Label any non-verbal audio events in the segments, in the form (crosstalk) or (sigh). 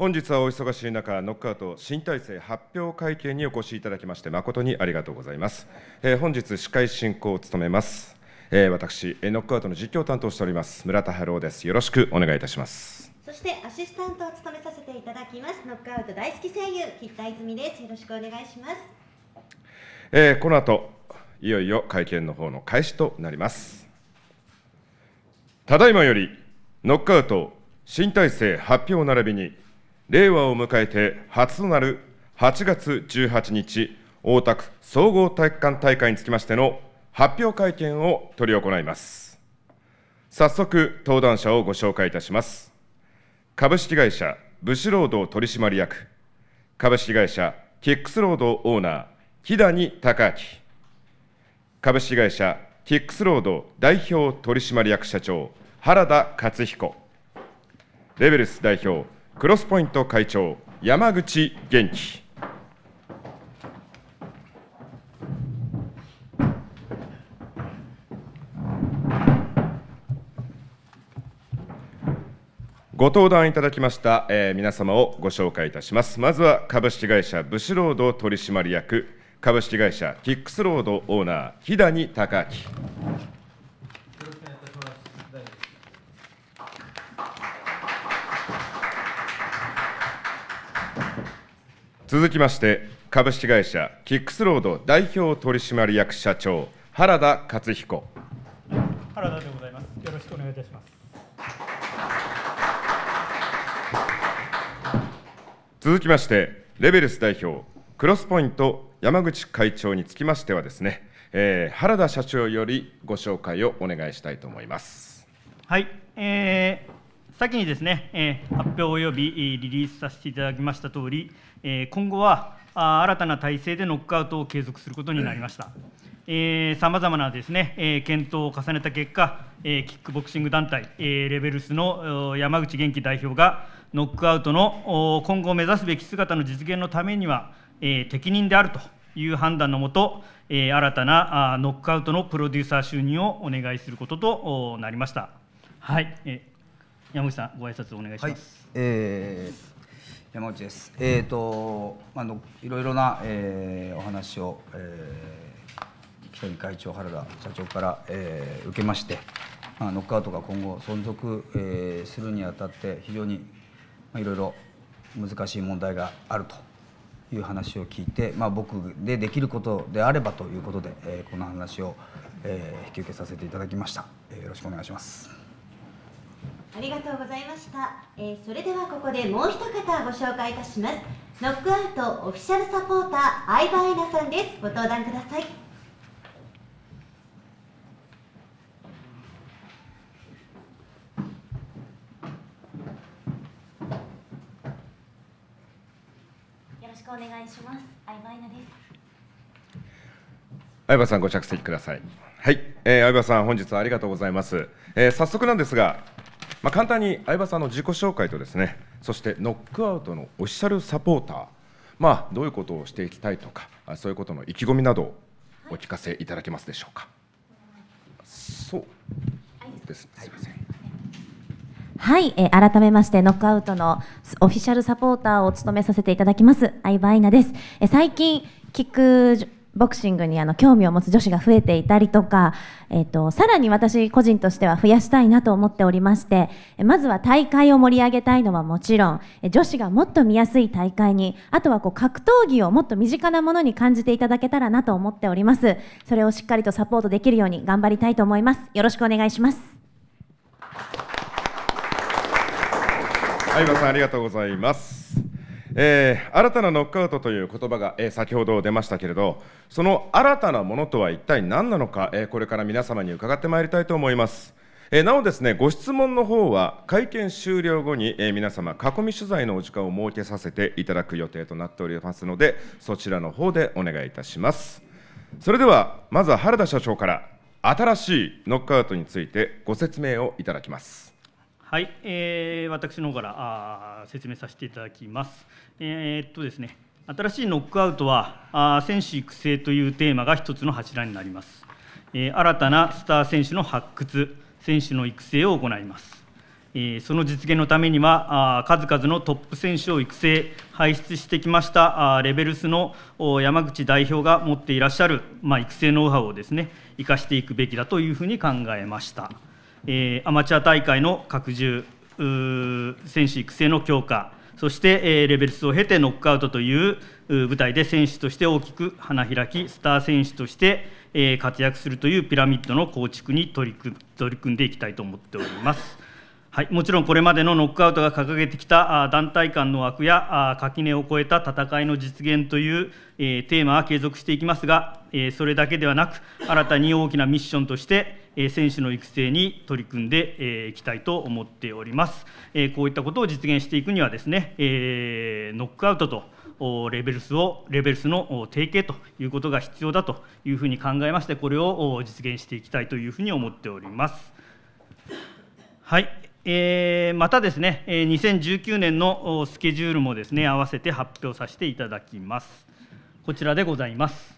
本日はお忙しい中、ノックアウト新体制発表会見にお越しいただきまして、誠にありがとうございます。えー、本日、司会進行を務めます、えー、私、ノックアウトの実況を担当しております、村田春夫です。よろしくお願いいたします。そしてアシスタントを務めさせていただきます、ノックアウト大好き声優、吉田泉です。よろしくお願いします。えー、この後いよいよ会見の方の開始となります。ただいまより、ノックアウト新体制発表並びに、令和を迎えて初となる8月18日大田区総合体育館大会につきましての発表会見を執り行います早速登壇者をご紹介いたします株式会社ブシロード取締役株式会社キックスロードオーナー木谷隆明株式会社キックスロード代表取締役社長原田克彦レベルス代表クロスポイント会長山口元気ご登壇いただきました、えー、皆様をご紹介いたしますまずは株式会社ブシロード取締役株式会社キックスロードオーナー木谷隆明続きまして株式会社キックスロード代表取締役社長原田勝彦原田でございますよろしくお願いいたします続きましてレベルス代表クロスポイント山口会長につきましてはですね、えー、原田社長よりご紹介をお願いしたいと思いますはい、えー先にですね、えー、発表及びリリースさせていただきました通り、えー、今後はあ新たな体制でノックアウトを継続することになりました。さまざまなですね、えー、検討を重ねた結果、えー、キックボクシング団体、えー、レベルスの山口元気代表が、ノックアウトの今後目指すべき姿の実現のためには、えー、適任であるという判断のもと、えー、新たなあノックアウトのプロデューサー就任をお願いすることとなりました。はい、えー山口さんご挨拶お願いします、はい、えー、山内です。えっ、ー、とあのいろいろな、えー、お話を、えー、北見会長原田社長から、えー、受けまして、まあノックアウトが今後存続、えー、するにあたって非常にまあいろいろ難しい問題があると。いう話を聞いて、まあ、僕でできることであればということで、えー、この話を、えー、引き受けさせていただきました、えー、よろしくお願いします。ありがとうございました、えー、それではここでもう一方ご紹介いたしますノックアウトオフィシャルサポーター相葉恵奈さんですご登壇くださいよろしくお願いします。相葉稲です。相葉さんご着席ください。はい、えー、相葉さん本日はありがとうございます。えー、早速なんですが、まあ、簡単に相葉さんの自己紹介とですねそしてノックアウトのオフィシャルサポーター、まあ、どういうことをしていきたいとかそういうことの意気込みなどをお聞かせいただけますでしょうか。そうですすませんはい、えー、改めましてノックアウトのオフィシャルサポーターを務めさせていただきます相葉愛菜です、えー、最近聞くボクシングにあの興味を持つ女子が増えていたりとか、えーと、とさらに私個人としては増やしたいなと思っておりましてまずは大会を盛り上げたいのはもちろん女子がもっと見やすい大会にあとはこう格闘技をもっと身近なものに感じていただけたらなと思っておりますそれをしっかりとサポートできるように頑張りたいと思いますよろしくお願いします相葉さんありがとうございますえー、新たなノックアウトという言葉が、えー、先ほど出ましたけれどその新たなものとは一体何なのか、えー、これから皆様に伺ってまいりたいと思います、えなおですねご質問の方は会見終了後に、え皆様囲み取材のお時間を設けさせていただく予定となっておりますのでそちらの方でお願いいたしますそれではまずは原田社長から新しいノックアウトについてご説明をいただきますはい、えー、私の方からあ説明させていただきます。えー、っとですね、新しいノックアウトはあ選手育成というテーマが一つの柱になります。えー、新たなスター選手の発掘、選手の育成を行います。えー、その実現のためにはあ数々のトップ選手を育成、輩出してきましたあレベルスの山口代表が持っていらっしゃる、まあ、育成ノウハウをですね生かしていくべきだというふうに考えました。えー、アマチュア大会の拡充選手育成の強化そして、えー、レベル数を経てノックアウトという舞台で選手として大きく花開きスター選手として、えー、活躍するというピラミッドの構築に取り組んでいきたいと思っております。はい、もちろんこれまでのノックアウトが掲げてきた団体間の枠や垣根を超えた戦いの実現という、えー、テーマは継続していきますが、えー、それだけではなく新たに大きなミッションとして、えー、選手の育成に取り組んでいきたいと思っております。こういったことを実現していくにはですね、ノックアウトとレベルスをレベルスの提携ということが必要だというふうに考えましてこれを実現していきたいというふうに思っております。はい、えー、またですね、2019年のスケジュールもですね、合わせて発表させていただきます。こちらでございます。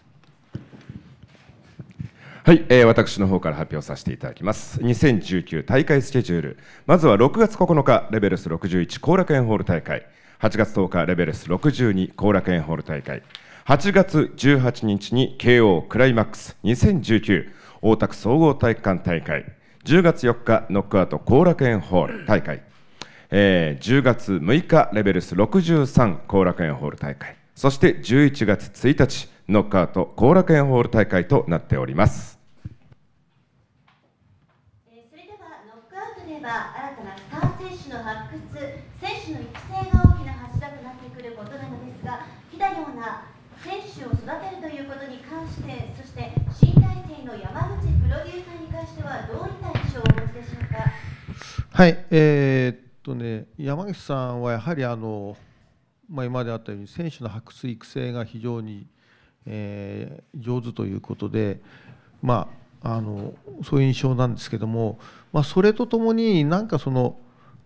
はい、えー、私の方から発表させていただきます2019大会スケジュールまずは6月9日レベルス61後楽園ホール大会8月10日レベルス62後楽園ホール大会8月18日に KO クライマックス2019大田区総合体育館大会10月4日ノックアウト後楽園ホール大会、えー、10月6日レベルス63後楽園ホール大会そして11月1日ノックアウト後楽園ホール大会となっておりますはい、えー、っとね、山岸さんはやはりあの、まあ、今まであったように選手の発掘育成が非常に、えー、上手ということで、まあ、あのそういう印象なんですけども、まあ、それとともになんかその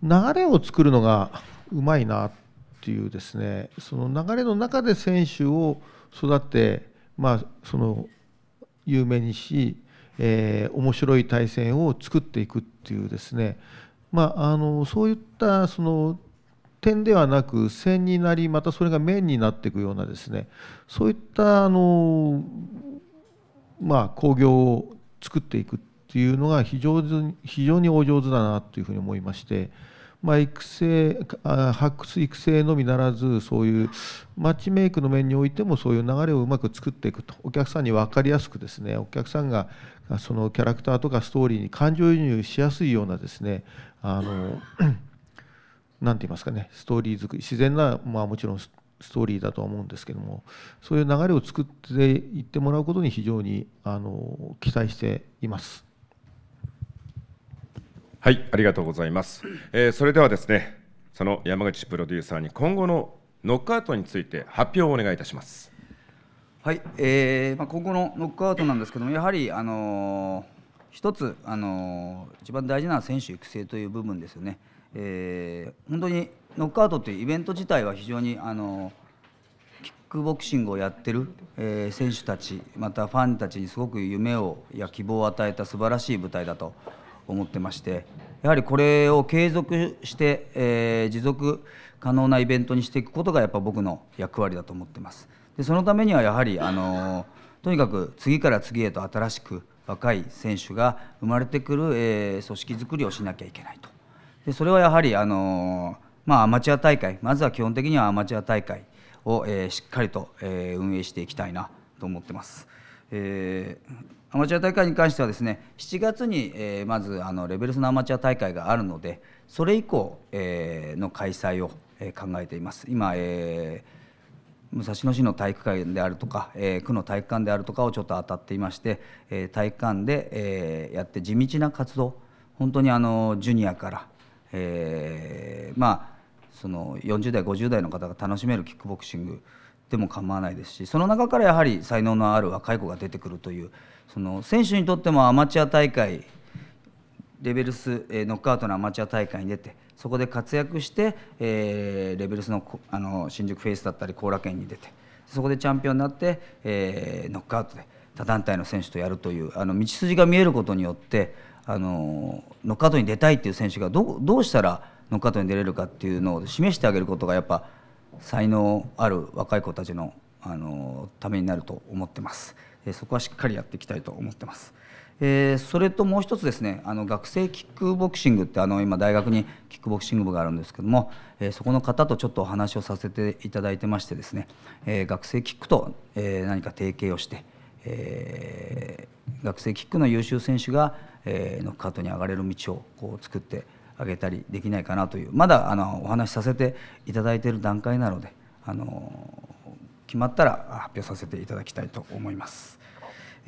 流れを作るのがうまいなっていうですねその流れの中で選手を育て、まあ、その有名にし、えー、面白い対戦を作っていくっていうですねまあ、あのそういったその点ではなく線になりまたそれが面になっていくようなですねそういったあの、まあ、工業を作っていくっていうのが非常に非常にお上手だなというふうに思いまして。まあ、育成発掘育成のみならずそういうマッチメイクの面においてもそういう流れをうまく作っていくとお客さんに分かりやすくですねお客さんがそのキャラクターとかストーリーに感情移入しやすいようなですねあの何 (clears throat) て言いますかねストーリー作り自然なまあもちろんストーリーだとは思うんですけどもそういう流れを作っていってもらうことに非常にあの期待しています。はい、ありがとうございます。えー、それではですね、その山口プロデューサーに今後のノックアウトについて発表をお願いいたします。はい、えー、まあ今後のノックアウトなんですけども、やはりあのー一つ、あの一番大事な選手育成という部分ですよね、えー、本当にノックアウトというイベント自体は非常に、あのキックボクシングをやってる、えー、選手たちまたファンたちにすごく夢をや希望を与えた素晴らしい舞台だと思ってましてやはりこれを継続して、えー、持続可能なイベントにしていくことがやっぱ僕の役割だと思ってます。でそのためにはやはりあのとにかく次から次へと新しく若い選手が生まれてくる、えー、組織づくりをしなきゃいけないとでそれはやはりあの、まあ、アマチュア大会まずは基本的にはアマチュア大会を、えー、しっかりと、えー、運営していきたいなと思ってます。えー、アマチュア大会に関してはですね7月に、えー、まずあのレベルスのアマチュア大会があるのでそれ以降、えー、の開催を、え考えています今、えー、武蔵野市の体育館であるとか、えー、区の体育館であるとかをちょっと当たっていまして、えー、体育館で、えー、やって地道な活動本当にあのジュニアから、えー、まあその40代50代の方が楽しめるキックボクシングでも構わないですしその中からやはり才能のある若い子が出てくるというその選手にとってもアマチュア大会レベルスノックアウトのアマチュア大会に出てそこで活躍して、えー、レベルスのあの新宿フェイスだったり後楽園に出てそこでチャンピオンになって、えー、ノックアウトで他団体の選手とやるというあの道筋が見えることによってあのノックアウトに出たいっていう選手がどどうしたらノックアウトに出れるかっていうのを示してあげることがやっぱ才能ある若い子たちのあのためになると思ってます。そこはしっかりやっていきたいと思ってます。えー、それともう一つですねあの学生キックボクシングってあの今大学にキックボクシング部があるんですけども、えー、そこの方とちょっとお話をさせていただいてましてですね、えー、学生キックと、え何か提携をして、え学生キックの優秀選手が、えノックアウトに上がれる道をこう作ってあげたりできないかなというまだあのお話しさせていただいている段階なのであの決まったら発表させていただきたいと思います。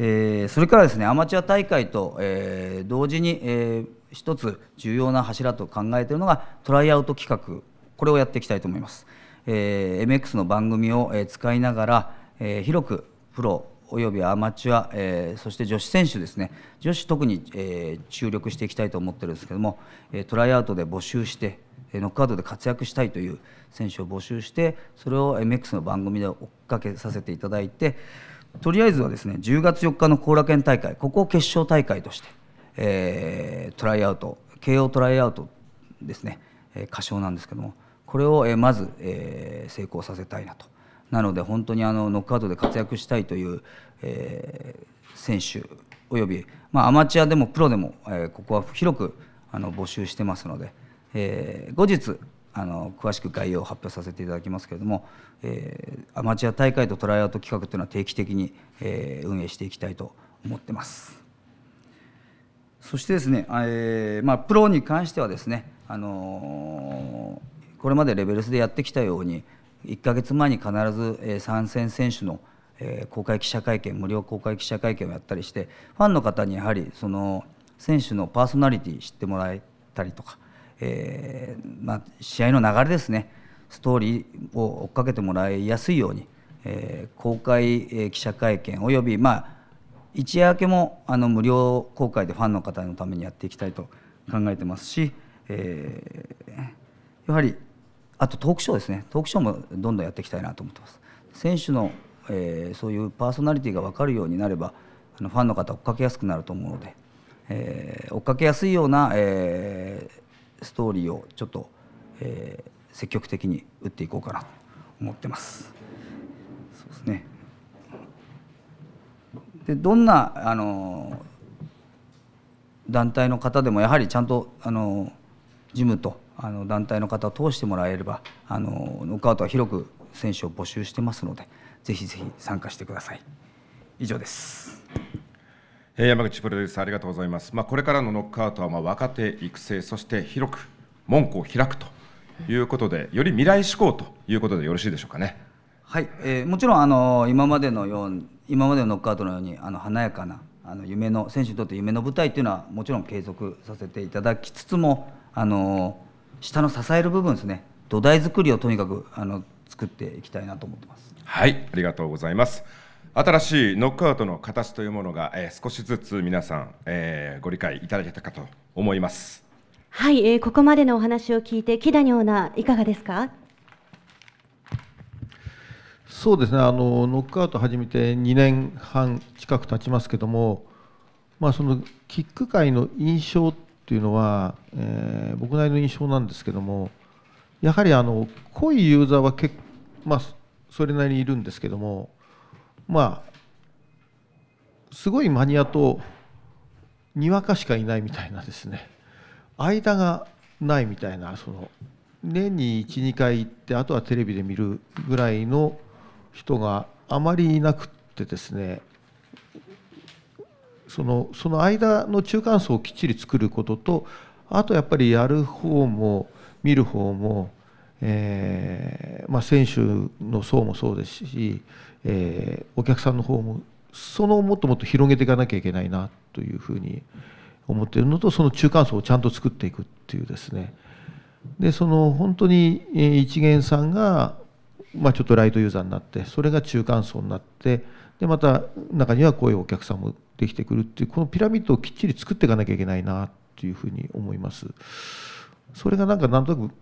えー、それからですねアマチュア大会と、えー、同時に、えー、一つ重要な柱と考えているのがトライアウト企画これをやっていきたいと思います、えー、MX の番組を、え使いながら、えー、広くプロおよびアマチュア、えー、そして女子選手ですね女子特に、えー、注力していきたいと思ってるんですけども、えトライアウトで募集してノックアウトで活躍したいという選手を募集してそれを MX の番組で追っかけさせていただいてとりあえずはですね10月4日の後楽園大会ここを決勝大会として、えー、トライアウト慶応トライアウトですね、え歌唱なんですけどもこれを、えー、まず、えー、成功させたいなとなので本当にあのノックアウトで活躍したいという、えー、選手および、まあ、アマチュアでもプロでも、えー、ここは広くあの募集してますので、えー、後日あの詳しく概要を発表させていただきますけれども、えー、アマチュア大会とトライアウト企画というのは定期的に、えー、運営していきたいと思ってます。そしてですね、えーまあ、プロに関してはですね、あのー、これまでレベルスでやってきたように1か月前に必ず参戦選手の公開記者会見無料公開記者会見をやったりしてファンの方にやはりその選手のパーソナリティ知ってもらえたりとか。えー、まあ、試合の流れですねストーリーを追っかけてもらいやすいように、えー、公開、え記者会見及び、まあ、一夜明けもあの無料公開でファンの方のためにやっていきたいと考えてますし、えー、やはりあとトークショーですねトークショーもどんどんやっていきたいなと思ってます。選手の、えー、そういうパーソナリティが分かるようになればあのファンの方追っかけやすくなると思うので、えー、追っかけやすいような、えー、ストーリーをちょっと、えー、積極的に打っていこうかなと思ってます。そうですねでどんなあの団体の方でもやはりちゃんとあのジムとあの団体の方を通してもらえればあのノックアウトは広く選手を募集してますのでぜひぜひ参加してください。以上です。山口プロデューサーありがとうございます、まあ、これからのノックアウトはまあ若手育成そして広く門戸を開くということでより未来志向ということでよろしいでしょうかねはい、えー、もちろんあの今までのよう今までのノックアウトのようにあの華やかなあの夢の選手にとって夢の舞台というのはもちろん継続させていただきつつもあの下の支える部分ですね土台作りをとにかくあの作っていきたいなと思ってます。はいありがとうございます。新しいノックアウトの形というものが、えー、少しずつ皆さん、えー、ご理解いただけたかと思います。はい、えー、ここまでのお話を聞いて、木谷オーナー、いかがですか。そうですねあのノックアウト始めて2年半近く経ちますけども、まあ、そのキック界の印象っていうのは、えー、僕なりの印象なんですけどもやはりあの濃いユーザーはまあ、それなりにいるんですけどもまあすごいマニアとにわかしかいないみたいなですね間がないみたいなその年に12回行ってあとはテレビで見るぐらいの人があまりいなくってですねそのその間の中間層をきっちり作ることとあとやっぱりやる方も見る方もえーまあ、選手の層もそうですし、えー、お客さんの方もそのもっともっと広げていかなきゃいけないなというふうに思っているのとその中間層をちゃんと作っていくっていうですねでその本当に一元さんが、まあ、ちょっとライトユーザーになってそれが中間層になってでまた中にはこういうお客さんもできてくるっていうこのピラミッドをきっちり作っていかなきゃいけないなっていうふうに思います。それがなんかなんとなく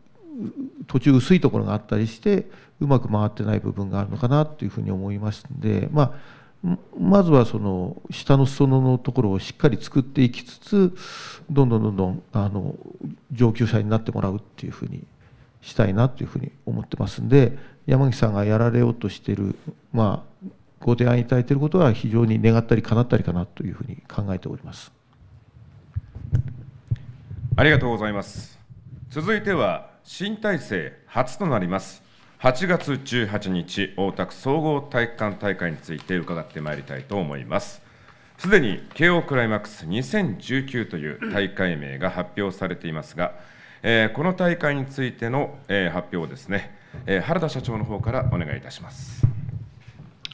途中薄いところがあったりしてうまく回ってない部分があるのかなというふうに思いますので、まあ、まずはその下の裾野のところをしっかり作っていきつつどんどんどんどんあの上級者になってもらうっていうふうにしたいなというふうに思ってますんで山岸さんがやられようとしてる、まあ、ご提案いただいていることは非常に願ったり叶ったりかなというふうに考えております。ありがとうございます。続いては新体制初となります8月18日大田区総合体育館大会について伺ってまいりたいと思いますすでに慶応クライマックス2019という大会名が発表されていますが、えー、この大会についての、えー、発表をですね、えー、原田社長の方からお願いいたします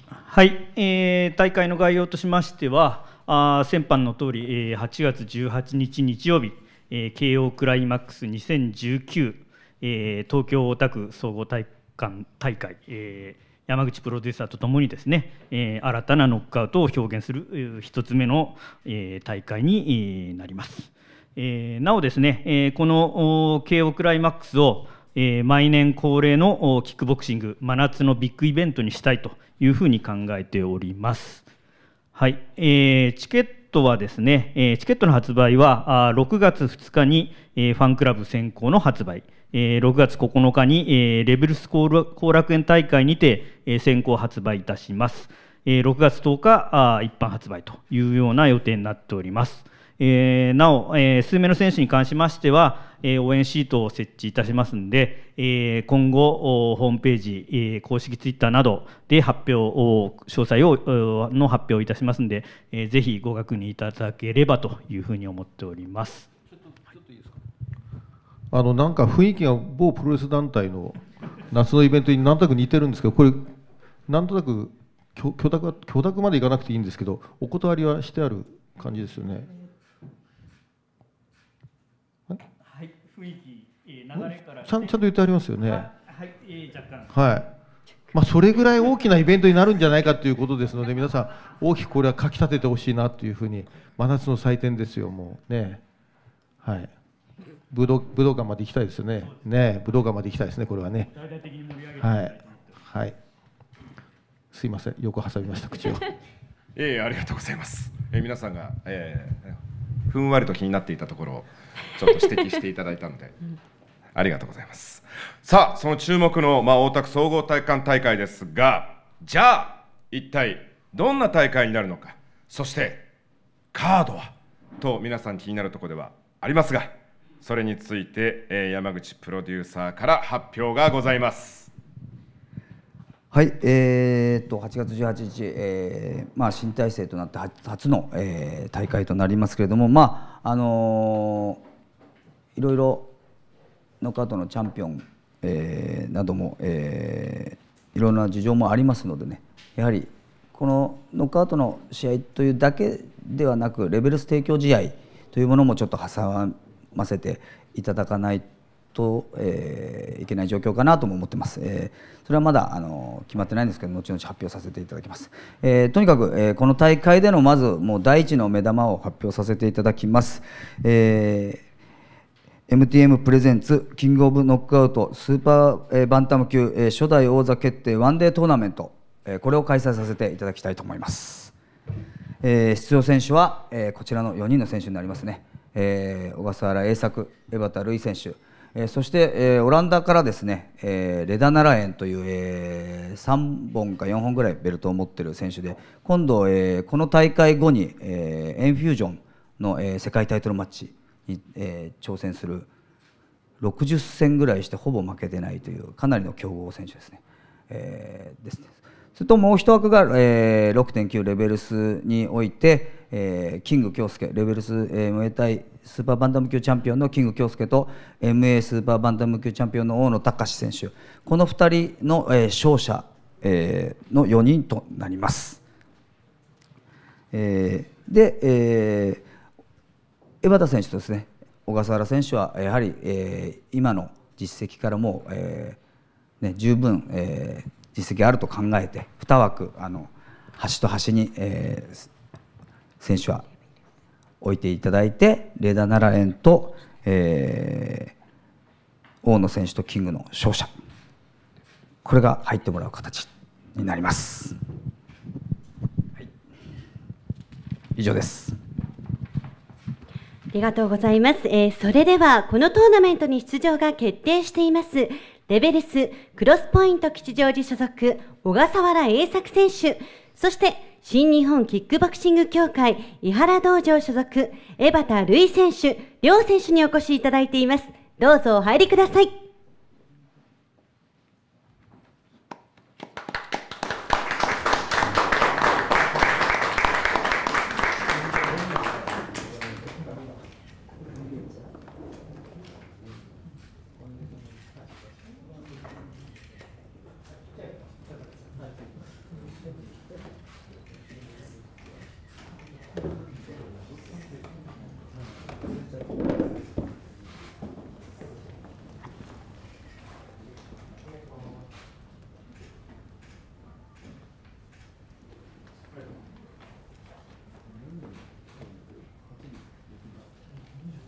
はい、えー、大会の概要としましてはあ先般の通り、えー、8月18日日曜日、えー、慶応クライマックス2019えー、東京大田区総合体育館大会、えー、山口プロデューサーとともにですね、えー、新たなノックアウトを表現する1つ目の、えー、大会になります。えー、なおですね、えー、この KO クライマックスを、えー、毎年恒例のキックボクシング真夏のビッグイベントにしたいというふうに考えております。はい、えー、チケットはですね、えチケットの発売はあ6月2日に、えファンクラブ先行の発売。えー、6月9日に、えー、レベルス後楽園大会にて、えー、先行発売いたします。えー、6月10日あ一般発売というような予定になっております。えー、なお、えー、数名の選手に関しましては、えー、応援シートを設置いたしますので、えー、今後、ホームページ、えー、公式ツイッターなどで発表を、詳細をの発表をいたしますので、えー、ぜひご確認いただければというふうに思っております。あのなんか雰囲気が某プロレス団体の夏のイベントになんとなく似てるんですけどこれなんとなく許諾許諾までいかなくていいんですけどお断りはしてある感じですよね。はい雰囲気、えー、流れからちゃんちゃんと言ってありますよね。はい、えー、若干はい。まあ、それぐらい大きなイベントになるんじゃないかということですので皆さん大きくこれはかきたててほしいなというふうに真夏の祭典ですよもうねはい。武道武道館まで行きたいですよね。ね武道館まで行きたいですねこれはね。はいはいすいませんよく挟みました口を。(laughs) ええありがとうございます。えー、皆さんが、えー、ふんわりと気になっていたところをちょっと指摘していただいたので。うんありがとうございます。さあ、その注目の、まあ、大田区総合体育館大会ですが、じゃあ、一体どんな大会になるのか、そしてカードはと皆さん気になるところではありますが、それについて、えー、山口プロデューサーから発表がございますはいえー、っと8月18日、えーまあ、新体制となって初の、えー、大会となりますけれどもまああのー、いろいろノックアウトのチャンピオン、えー、なども、えー、いろんな事情もありますのでねやはりこのノックアウトの試合というだけではなくレベルス提供試合というものもちょっと挟ませていただかないと、えー、いけない状況かなとも思ってます、えー、それはまだあの決まってないんですけど後々発表させていただきます、えー、とにかく、えこの大会でのまずもう第一の目玉を発表させていただきます、え MTM プレゼンツキングオブノックアウトスーパー、えバンタム級、え初代王座決定ワンデートーナメント、えこれを開催させていただきたいと思います、え出場選手は、えこちらの4人の選手になりますねえー、小笠原栄作、江端瑠衣選手、えー、そして、えー、オランダからですね、えー、レダ・ナラエンという、えー、3本か4本ぐらいベルトを持っている選手で今度、えー、この大会後に、えー、エンフュージョンの、えー、世界タイトルマッチに、えー、挑戦する60戦ぐらいしてほぼ負けてないというかなりの強豪選手ですね。えー、ですねそれともう一枠が、えー、6.9レベルスにおいて、えー、キング京介レベルス、えー、ムエタスーパーバンタム級チャンピオンのキング京介と MA スーパーバンタム級チャンピオンの大野隆選手この2人の、えー、勝者、えー、の4人となります。えー、で、えー、江端選手とですね小笠原選手はやはり、えー、今の実績からもう、えーね、十分、えー、実績あると考えて2枠あの端と端に、えー、選手は置いていただいて、レーダー奈良園と、えー、大野選手とキングの勝者、これが入ってもらう形になります。はい、以上です。ありがとうございます、えー、それではこのトーナメントに出場が決定していますレベルスクロスポイント吉祥寺所属小笠原栄作選手そして新日本キックボクシング協会伊原道場所属江端瑠衣選手両選手にお越しいただいていますどうぞお入りください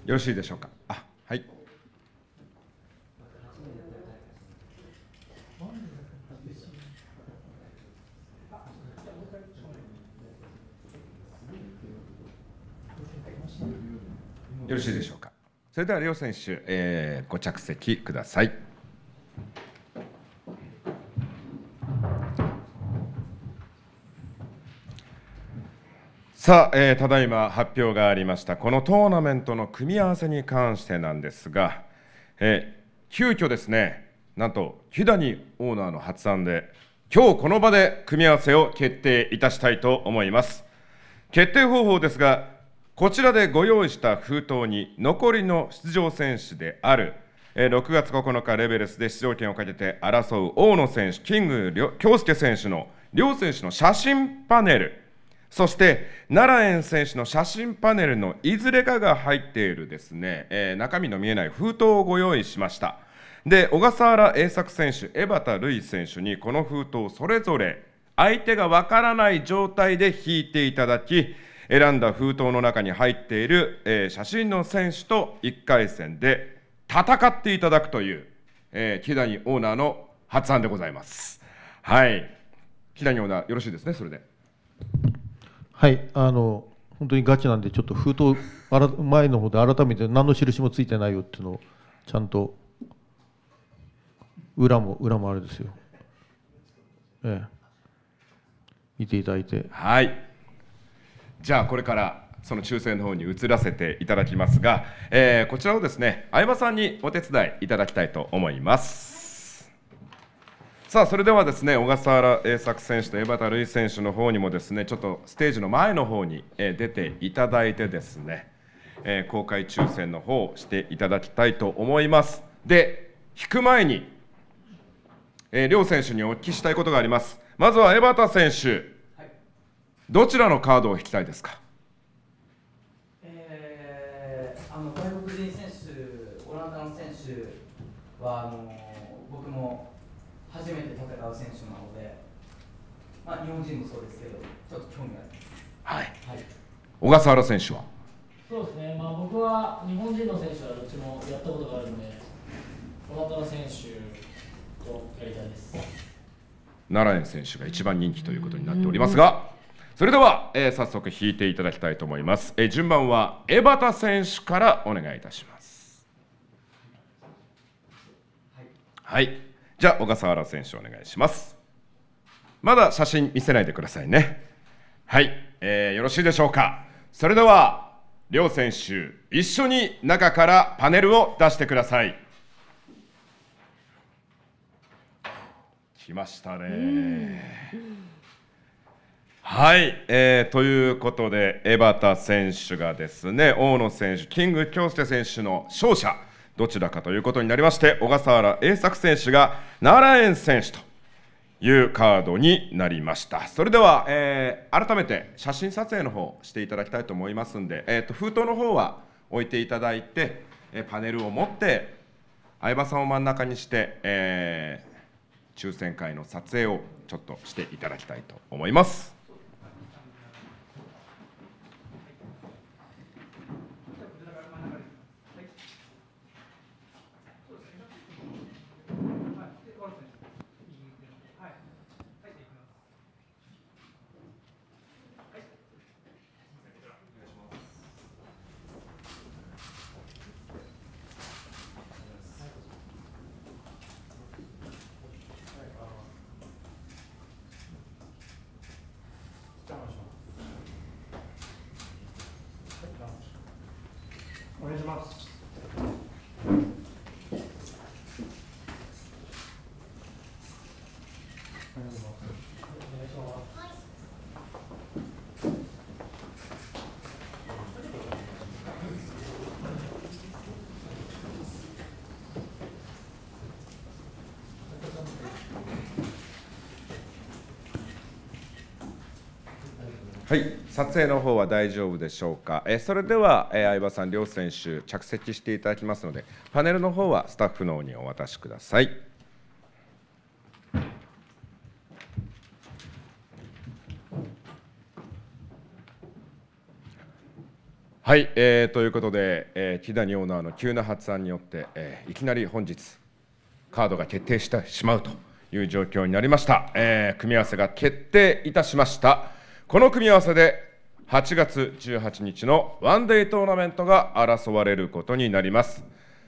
よろしいでしょうか。あはい。よろしいでしょうか。それでは両選手、えー、ご着席ください。さあ、えー、ただいま発表がありましたこのトーナメントの組み合わせに関してなんですが、えー、急遽ですねなんと木谷オーナーの発案で今日この場で組み合わせを決定いたしたいと思います決定方法ですがこちらでご用意した封筒に残りの出場選手である6月9日レベルスで出場権をかけて争う大野選手、キング京介選手の両選手の写真パネルそして奈良園選手の写真パネルのいずれかが入っているですね、えー、中身の見えない封筒をご用意しましたで小笠原栄作選手江端瑠衣選手にこの封筒をそれぞれ相手がわからない状態で引いていただき選んだ封筒の中に入っている、えー、写真の選手と1回戦で戦っていただくという、えー、木谷オーナーの発案でございますはい木谷オーナーよろしいですねそれで。はいあの本当にガチなんでちょっと封筒前の方で改めて何の印もついてないよっていうのをちゃんと裏も裏もあれですよええ見ていただいてはいじゃあこれからその抽選の方に移らせていただきますが、えー、こちらをですね相葉さんにお手伝いいただきたいと思いますさあそれではですね小笠原栄作選手と江端瑠衣選手の方にもですねちょっとステージの前の方に出ていただいてですね、えー、公開抽選の方をしていただきたいと思いますで引く前に、えー、両選手にお聞きしたいことがありますまずは江端選手、はい、どちらのカードを引きたいですか、えー、あの外国人選手オランダの選手はあの僕も初めて戦う選手なので、まあ、日本人もそうですけど、ちょっと興味があります。はい、はい、小笠原選手はそうですね、まあ、僕は日本人の選手はどっちもやったことがあるので、小笠原選手とやりたいです。奈良園選手が一番人気ということになっておりますが。それでは、えー、早速引いていただきたいと思います、えー、順番は江端選手からお願いいたしますはい、はいじゃあ、小笠原選手、お願いします。まだ写真見せないでくださいね。はい、えー、よろしいでしょうか。それでは、両選手、一緒に中からパネルを出してください。来ましたね。はい、えー、ということで、江端選手がですね、大野選手、キング京介選手の勝者どちらかということになりまして小笠原栄作選手が奈良園選手というカードになりましたそれでは、えー、改めて写真撮影の方していただきたいと思いますんで、えーと、と封筒の方は置いていただいて、えー、パネルを持って相葉さんを真ん中にして、えー、抽選会の撮影をちょっとしていただきたいと思います。撮影の方は大丈夫でしょうか、えそれでは、え相葉さん両選手着席していただきますのでパネルの方はスタッフの方にお渡しくださいはい、えー、ということで、えー、木谷オーナーの急な発案によって、えー、いきなり本日カードが決定してしまうという状況になりました、えー、組み合わせが決定いたしましたこの組み合わせで8月18日のワンデートーナメントが争われることになります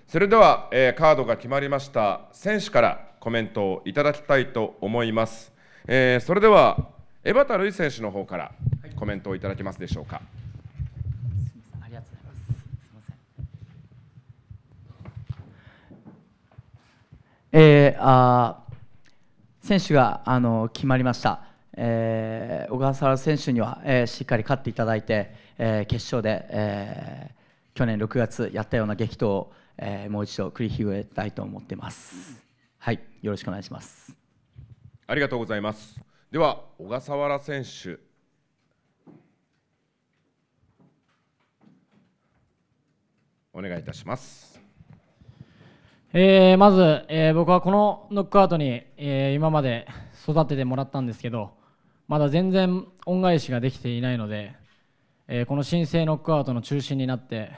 それでは、えー、カードが決まりました選手からコメントをいただきたいと思います、えー、それでは江端瑠選手の方からコメントをいただけますでしょうか、すすすみみままませせんん、ありがとうござい、えー、あ選手があの決まりました、えー、小笠原選手には、えー、しっかり勝っていただいて、えー、決勝で、えー、去年6月やったような激闘を、えー、もう一度繰り広げたいと思っています。はい、よろしくお願いします。ありがとうございます。では小笠原選手。お願いいたします。えー、まず、えー、僕はこのノックアウトに、えー、今まで育ててもらったんですけど、まだ全然恩返しができていないので、えー、この新生ノックアウトの中心になって、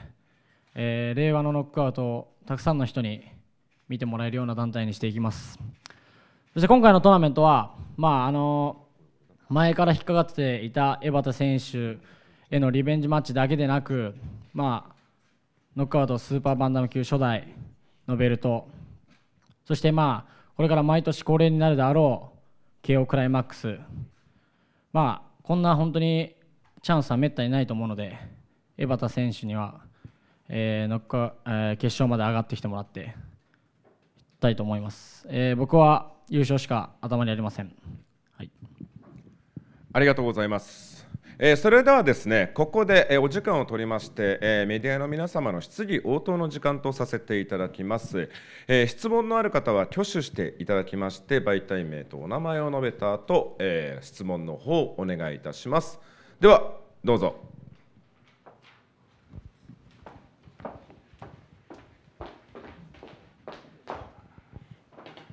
えー、令和のノックアウトをたくさんの人に見てもらえるような団体にしていきますそして今回のトーナメントは、まあ、あの前から引っかかっていた江端選手へのリベンジマッチだけでなく、まあ、ノックアウトスーパーバンダム級初代のベルトそして、まあ、これから毎年恒例になるであろう KO クライマックスまあ、こんな本当にチャンスはめったにないと思うので、江端選手には、えーノックえー、決勝まで上がってきてもらってたいと思います。えー、僕は優勝しか頭にありません。はい、ありがとうございます。えー、それではですねここで、えー、お時間を取りまして、えー、メディアの皆様の質疑応答の時間とさせていただきます、え質問のある方は挙手していただきまして媒体名とお名前を述べた後、え質問の方をお願いいたしますではどうぞ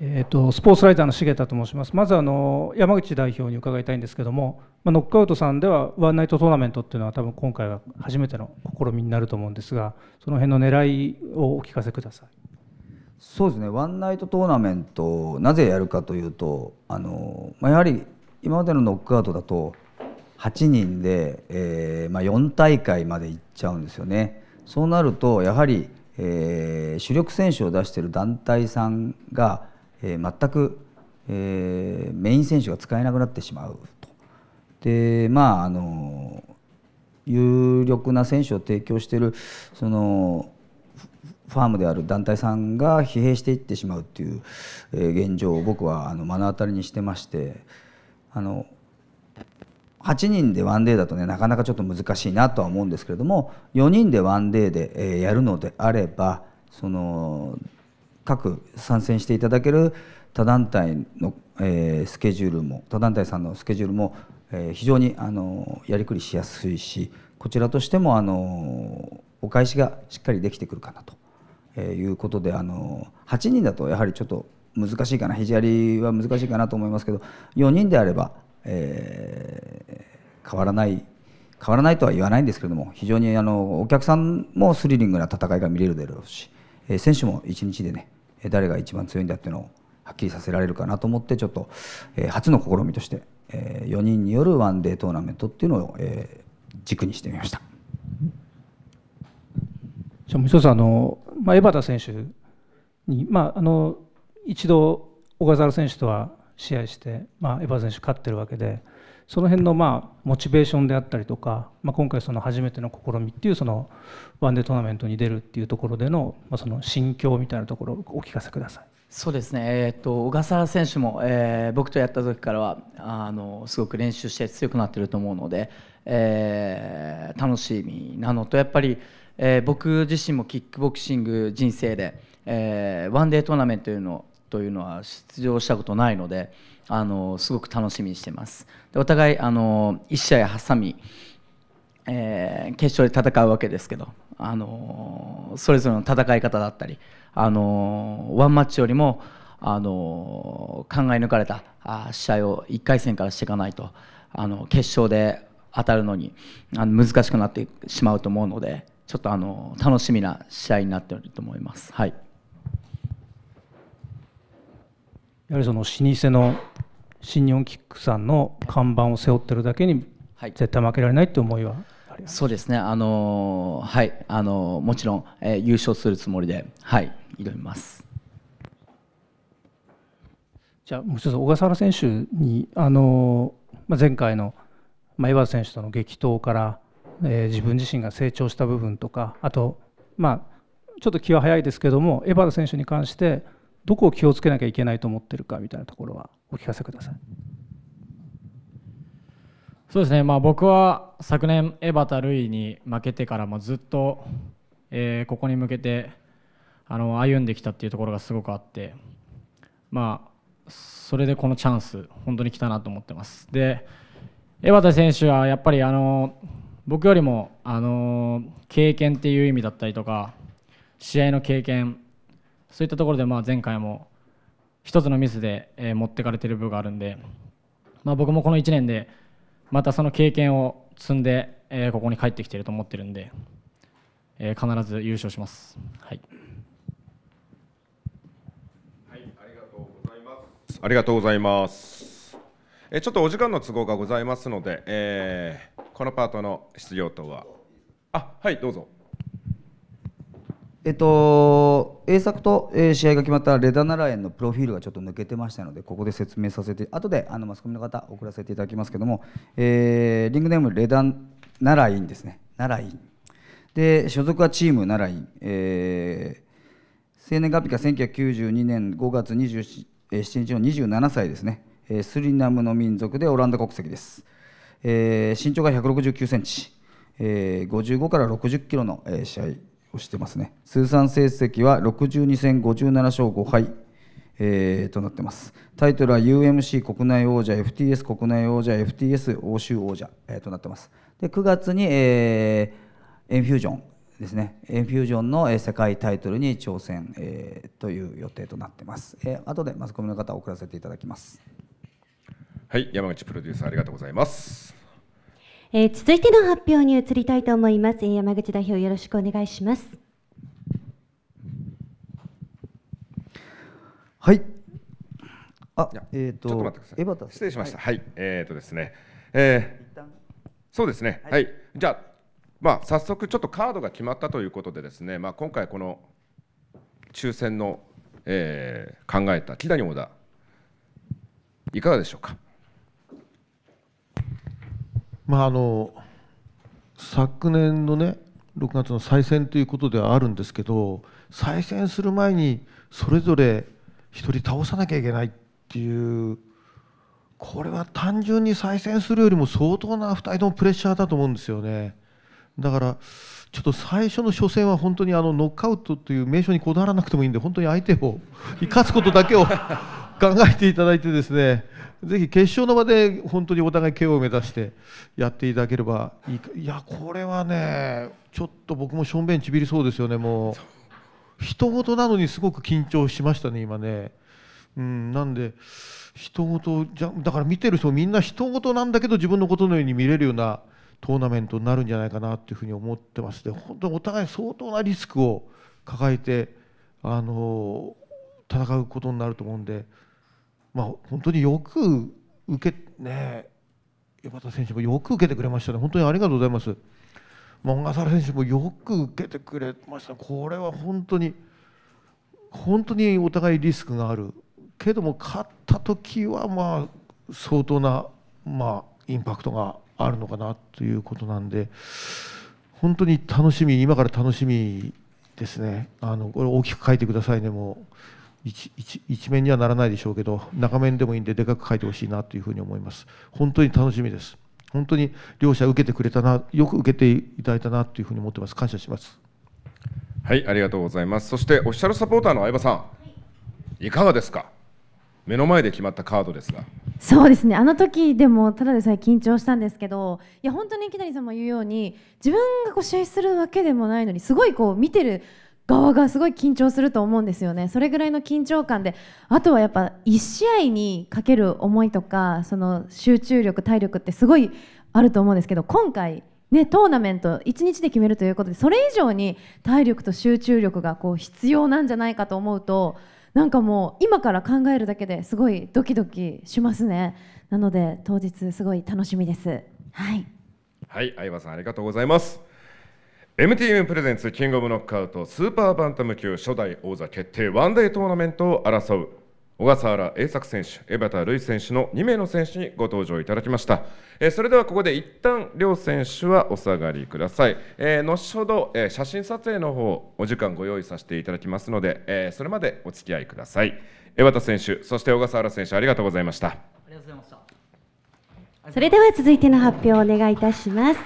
えーと、スポーツライターの重田と申しますまずあの山口代表に伺いたいんですけれども、まあ、ノックアウトさんではワンナイトトーナメントっていうのは多分今回は初めての試みになると思うんですがその辺の狙いをお聞かせくださいそうですねワンナイトトーナメントなぜやるかというとあの、まあ、やはり今までのノックアウトだと8人で、えーまあ、4大会まで行っちゃうんですよね。そうなるとやはり、えー、主力選手を出している団体さんがえー、全く、えー、メイン選手が使えなくなってしまうと。でまああの有力な選手を提供しているそのファームである団体さんが疲弊していってしまうっていう現状を僕はあの目の当たりにしてましてあの8人でワンデーだとねなかなかちょっと難しいなとは思うんですけれども4人でワンデーでやるのであればその各参戦していただける他団体の、えー、スケジュールも他団体さんのスケジュールも、えー、非常にあのやりくりしやすいしこちらとしてもあのお返しがしっかりできてくるかなと、えー、いうことであの8人だとやはりちょっと難しいかな肘やりは難しいかなと思いますけど4人であれば、えー、変わらない変わらないとは言わないんですけれども非常にあのお客さんもスリリングな戦いが見れるだろうし、え選手も1日でね誰が一番強いんだっていうのをはっきりさせられるかなと思ってちょっと、え初の試みとして、えー、4人によるワンデートーナメントっていうのを、え軸にしてみました。じゃもう一つあの、まあ、江端選手に、まあ、あの一度小笠原選手とは試合して、まあ、江端選手勝ってるわけで。その辺のまあモチベーションであったりとか、まあ、今回その初めての試みっていうそのワンデートーナメントに出るっていうところでの,、まあその心境みたいなところをお聞かせください。そうですね、えーと、小笠原選手も、えー、僕とやった時からはあのすごく練習して強くなってると思うので、えー、楽しみなのとやっぱり、えー、僕自身もキックボクシング人生で、えー、ワンデートーナメントというのをというのは出場したことないのであのすごく楽しみにしてますでお互いあの1試合挟み、えー、決勝で戦うわけですけどあのそれぞれの戦い方だったりあのワンマッチよりもあの考え抜かれた試合を1回戦からしていかないとあの決勝で当たるのにあの難しくなってしまうと思うのでちょっとあの楽しみな試合になっていると思います。はいやはりその老舗の新日本キックさんの看板を背負ってるだけに絶対負けられないって思いは、いそうですね、あのー、はいあのー、もちろん、えー、優勝するつもりで、はい、挑みます。じゃあ、もう一つ、小笠原選手に、あのまあ、前回の、まあ、岩選手との激闘から、え自分自身が成長した部分とか、あと、まあ、ちょっと気は早いですけども、エバー選手に関して、どこを気をつけなきゃいけないと思ってるかみたいなところはお聞かせください。そうですね、まあ、僕は昨年、江端瑠衣に負けてからもずっと、えー、ここに向けてあの歩んできたっていうところがすごくあって、まあ、それでこのチャンス、本当に来たなと思ってます。で江端選手はやっぱりあの僕よりもあの経験っていう意味だったりとか試合の経験そういったところでまあ前回も一つのミスで持ってかれてる部分があるんで、まあ、僕もこの1年でまたその経験を積んでここに帰ってきてると思ってるんで必ず優勝します。はいありがとうございます。えちょっとお時間の都合がございますので、えー、このパートの質疑応は、あはいどうぞ。えっと、英作と、試合が決まったレダナラエンのプロフィールがちょっと抜けてましたのでここで説明させて後であのマスコミの方送らせていただきますけれども、えー、リングネームレダナラインですねラインで所属はチームライン、えー、生年月日が1992年5月27日の27歳ですね、えスリナムの民族でオランダ国籍です、えー、身長が169センチ、えー、55から60キロの、試合をしてますね通算成績は62戦57勝5敗、えー、となってますタイトルは UMC 国内王者 FTS 国内王者 FTS 欧州王者、えー、となってますで9月に、えー、エンフュージョンですねエンフュージョンの世界タイトルに挑戦、えー、という予定となってます、えー、後でマスコミの方送らせていただきますはい山口プロデューサーありがとうございますえー、続いての発表に移りたいと思います。山口代表、よろしくお願いします。はい。あ、いえっ、ー、と、ちょっと待ってください。エバタ失礼しました。はい、はい、えっ、ー、とですね、えー、そうですね。はい、はい、じゃあ。まあ、早速、ちょっとカードが決まったということでですね、まあ、今回、この抽選の、えー、考えた木谷小田、いかがでしょうか。まあ、あの昨年のね6月の再選ということではあるんですけど再選する前にそれぞれ1人倒さなきゃいけないっていうこれは単純に再選するよりも相当な2人ともプレッシャーだと思うんですよねだからちょっと最初の初戦は本当にあのノックアウトという名称にこだわらなくてもいいんで本当に相手を生かすことだけを考えていただいてですねぜひ決勝の場で本当にお互い KO を目指してやっていただければいいかいやこれはねちょっと僕もしょんべんちびりそうですよねもう人事なのにすごく緊張しましたね今ね。うん、なんで人事じゃだから見てる人みんな人事なんだけど自分のことのように見れるようなトーナメントになるんじゃないかなっていうふうに思ってますで本当にお互い相当なリスクを抱えて、あの戦うことになると思うんでまあ、本当によく受けね江田選手もよく受けてくれましたね本当にありがとうございます小笠原選手もよく受けてくれましたこれは本当に本当にお互いリスクがあるけども勝った時はまあ相当なまあインパクトがあるのかなということなんで本当に楽しみ今から楽しみですねあのこれ大きく書いてくださいねもう。一一一面にはならないでしょうけど中面でもいいんででかく書いてほしいなというふうに思います本当に楽しみです本当に両者受けてくれたなよく受けていただいたなというふうに思ってます感謝しますはいありがとうございますそしてオフィシャルサポーターの相葉さん、い、いかがですか目の前で決まったカードですがそうですねあの時でもただでさえ緊張したんですけどいや本当に木谷さんも言うように自分がこう試合するわけでもないのにすごいこう見てる側がすごい緊張すると思うんですよねそれぐらいの緊張感であとはやっぱ1試合にかける思いとかその集中力体力ってすごいあると思うんですけど今回ね、トーナメント1日で決めるということでそれ以上に体力と集中力がこう必要なんじゃないかと思うとなんかもう今から考えるだけですごいドキドキしますねなので当日すごい楽しみですはい、はい、相葉さんありがとうございます MTM プレゼンツキングオブノックアウトスーパーバンタム級初代王座決定ワンデートーナメントを争う小笠原栄作選手、江端瑠選手の2名の選手にご登場いただきました。えー、それではここで一旦両選手はお下がりください。えー、後ほど、えー、写真撮影の方お時間ご用意させていただきますので、えそれまでお付き合いください。江端選手、そして小笠原選手ありがとうございました。ありがとうございました。それでは続いての発表をお願いいたします。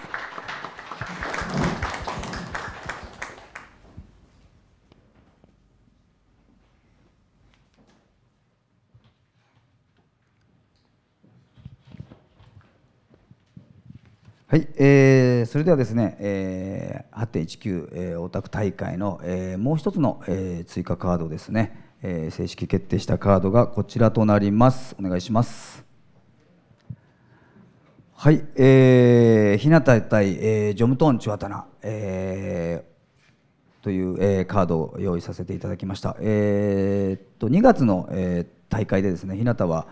はい、えー、それではですね、えー、8.19、えー、オタク大会の、えー、もう一つの、えー、追加カードですね、えー、正式決定したカードがこちらとなります。お願いします。はい、えー、日向対、えー、ジョムトンチュワタナ、えー、という、えー、カードを用意させていただきました。えー、っと2月の、えー、大会でですね、日向は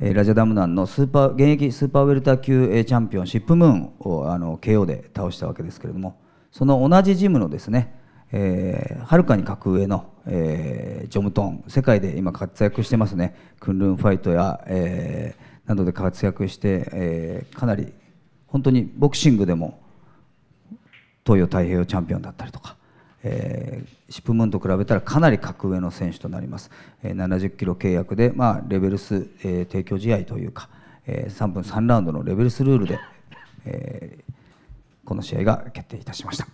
えラジャダムナンのスーパー現役スーパーウェルター級、えチャンピオンシップムーンをあの KO で倒したわけですけれどもその同じジムのですねえー、はるかに格上の、えー、ジョムトン世界で今活躍してますねクンルンファイトや、えー、などで活躍して、えー、かなり本当にボクシングでも東洋太平洋チャンピオンだったりとか、えー、シップムーンと比べたらかなり格上の選手となります、えー、70キロ契約で、まあ、レベルス、えー、提供試合というか、えー、3分3ラウンドのレベルスルールで、えー、この試合が決定いたしました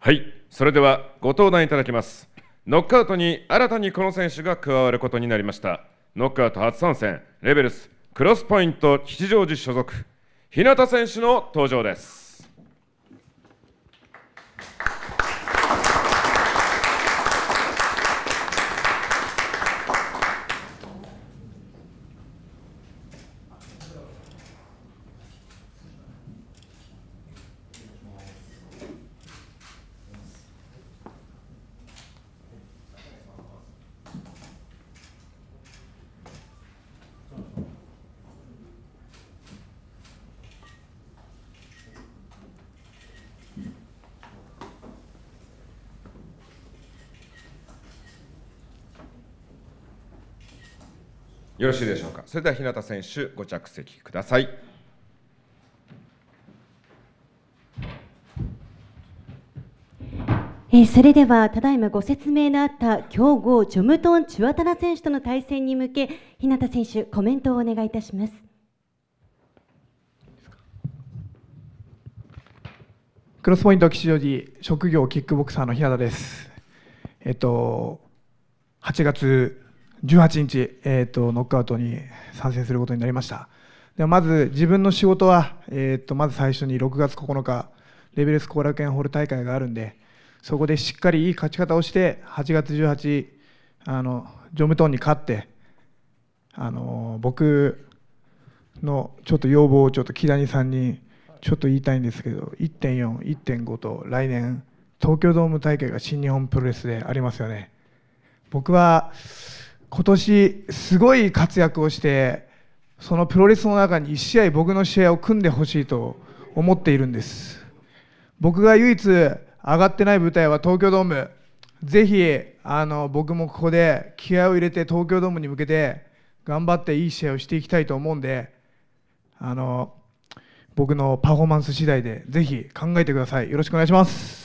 はいそれではご登壇いただきますノックアウトに新たにこの選手が加わることになりましたノックアウト初参戦レベルスクロスポイント吉祥寺所属日向選手の登場ですよろしいでしょうかそれでは日向選手ご着席くださいえそれではただいまご説明のあった強豪ジョムトン・チュアタナ選手との対戦に向け日向選手コメントをお願いいたしますクロスポイント吉祥寺職業キックボクサーの日向ですえっと8月18日、えーと、ノックアウトに参戦することになりましたでまず自分の仕事は、えーと、まず最初に6月9日レベルス後楽園ホール大会があるんでそこでしっかりいい勝ち方をして8月18あのジョムトンに勝ってあの僕のちょっと要望をちょっと木谷さんにちょっと言いたいんですけど1.4、1.5と来年東京ドーム大会が新日本プロレスでありますよね。僕は今年すごい活躍をしてそのプロレスの中に1試合僕の試合を組んでほしいと思っているんです僕が唯一上がってない舞台は東京ドームぜひあの僕もここで気合を入れて東京ドームに向けて頑張っていい試合をしていきたいと思うんであの僕のパフォーマンス次第でぜひ考えてくださいよろしくお願いします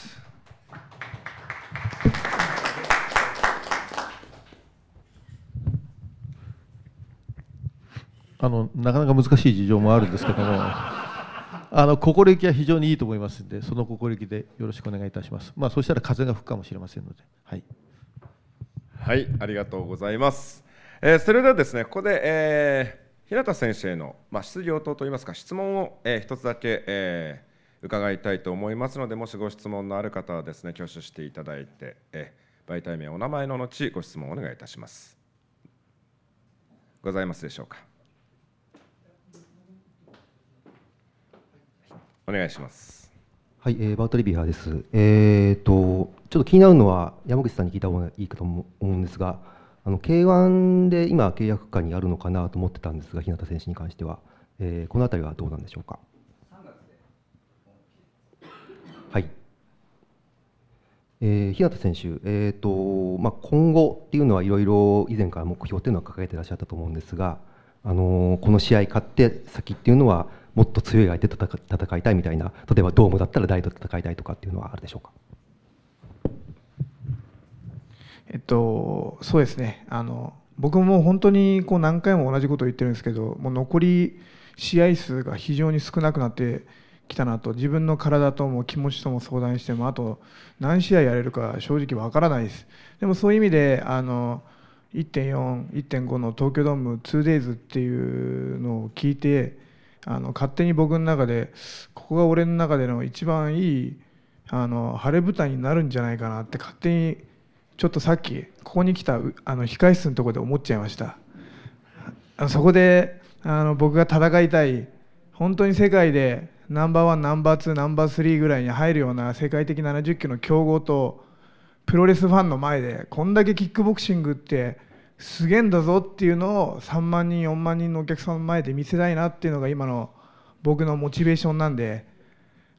あのなかなか難しい事情もあるんですけども (laughs) あの心意気は非常にいいと思いますのでその心意気でよろしくお願いいたします、まあ、そしたら風が吹くかもしれませんのではい、はい、ありがとうございます、えー、それではですねここで、えー、平田選手への、まあ、質疑応答といいますか質問を、えー、一つだけ、えー、伺いたいと思いますのでもしご質問のある方はですね挙手していただいて、えー、媒体名お名前の後ご質問をお願いいたしますございますでしょうかお願いします。はい、えー、バートリビアです。えっ、ー、とちょっと気になるのは山口さんに聞いた方がいいかと思うんですが、あの K1 で今契約下にあるのかなと思ってたんですが、日向選手に関しては、えー、この辺りはどうなんでしょうか。はい。えー、日向選手、えーとまあ、今後っていうのはいろいろ以前から目標っていうのは掲げていらっしゃったと思うんですが、あのー、この試合勝って先っていうのはもっと強い相手と戦いたいみたいな例えばドームだったら誰と戦いたいとかっていうのはあるでしょうかえっとそうですねあの僕も本当にこう何回も同じことを言ってるんですけどもう残り試合数が非常に少なくなってきたなと自分の体とも気持ちとも相談してもあと何試合やれるか正直わからないですでもそういう意味であの1.41.5の東京ドーム 2days っていうのを聞いてあの勝手に僕の中でここが俺の中での一番いいあの晴れ舞台になるんじゃないかなって勝手にちょっとさっきここに来たあの控室のとこで思っちゃいましたそこであの僕が戦いたい本当に世界でナンバーワンナンバーツーナンバースリーぐらいに入るような世界的70キロの強豪とプロレスファンの前でこんだけキックボクシングってすげえんだぞっていうのを3万人4万人のお客さんの前で見せたいなっていうのが今の僕のモチベーションなんで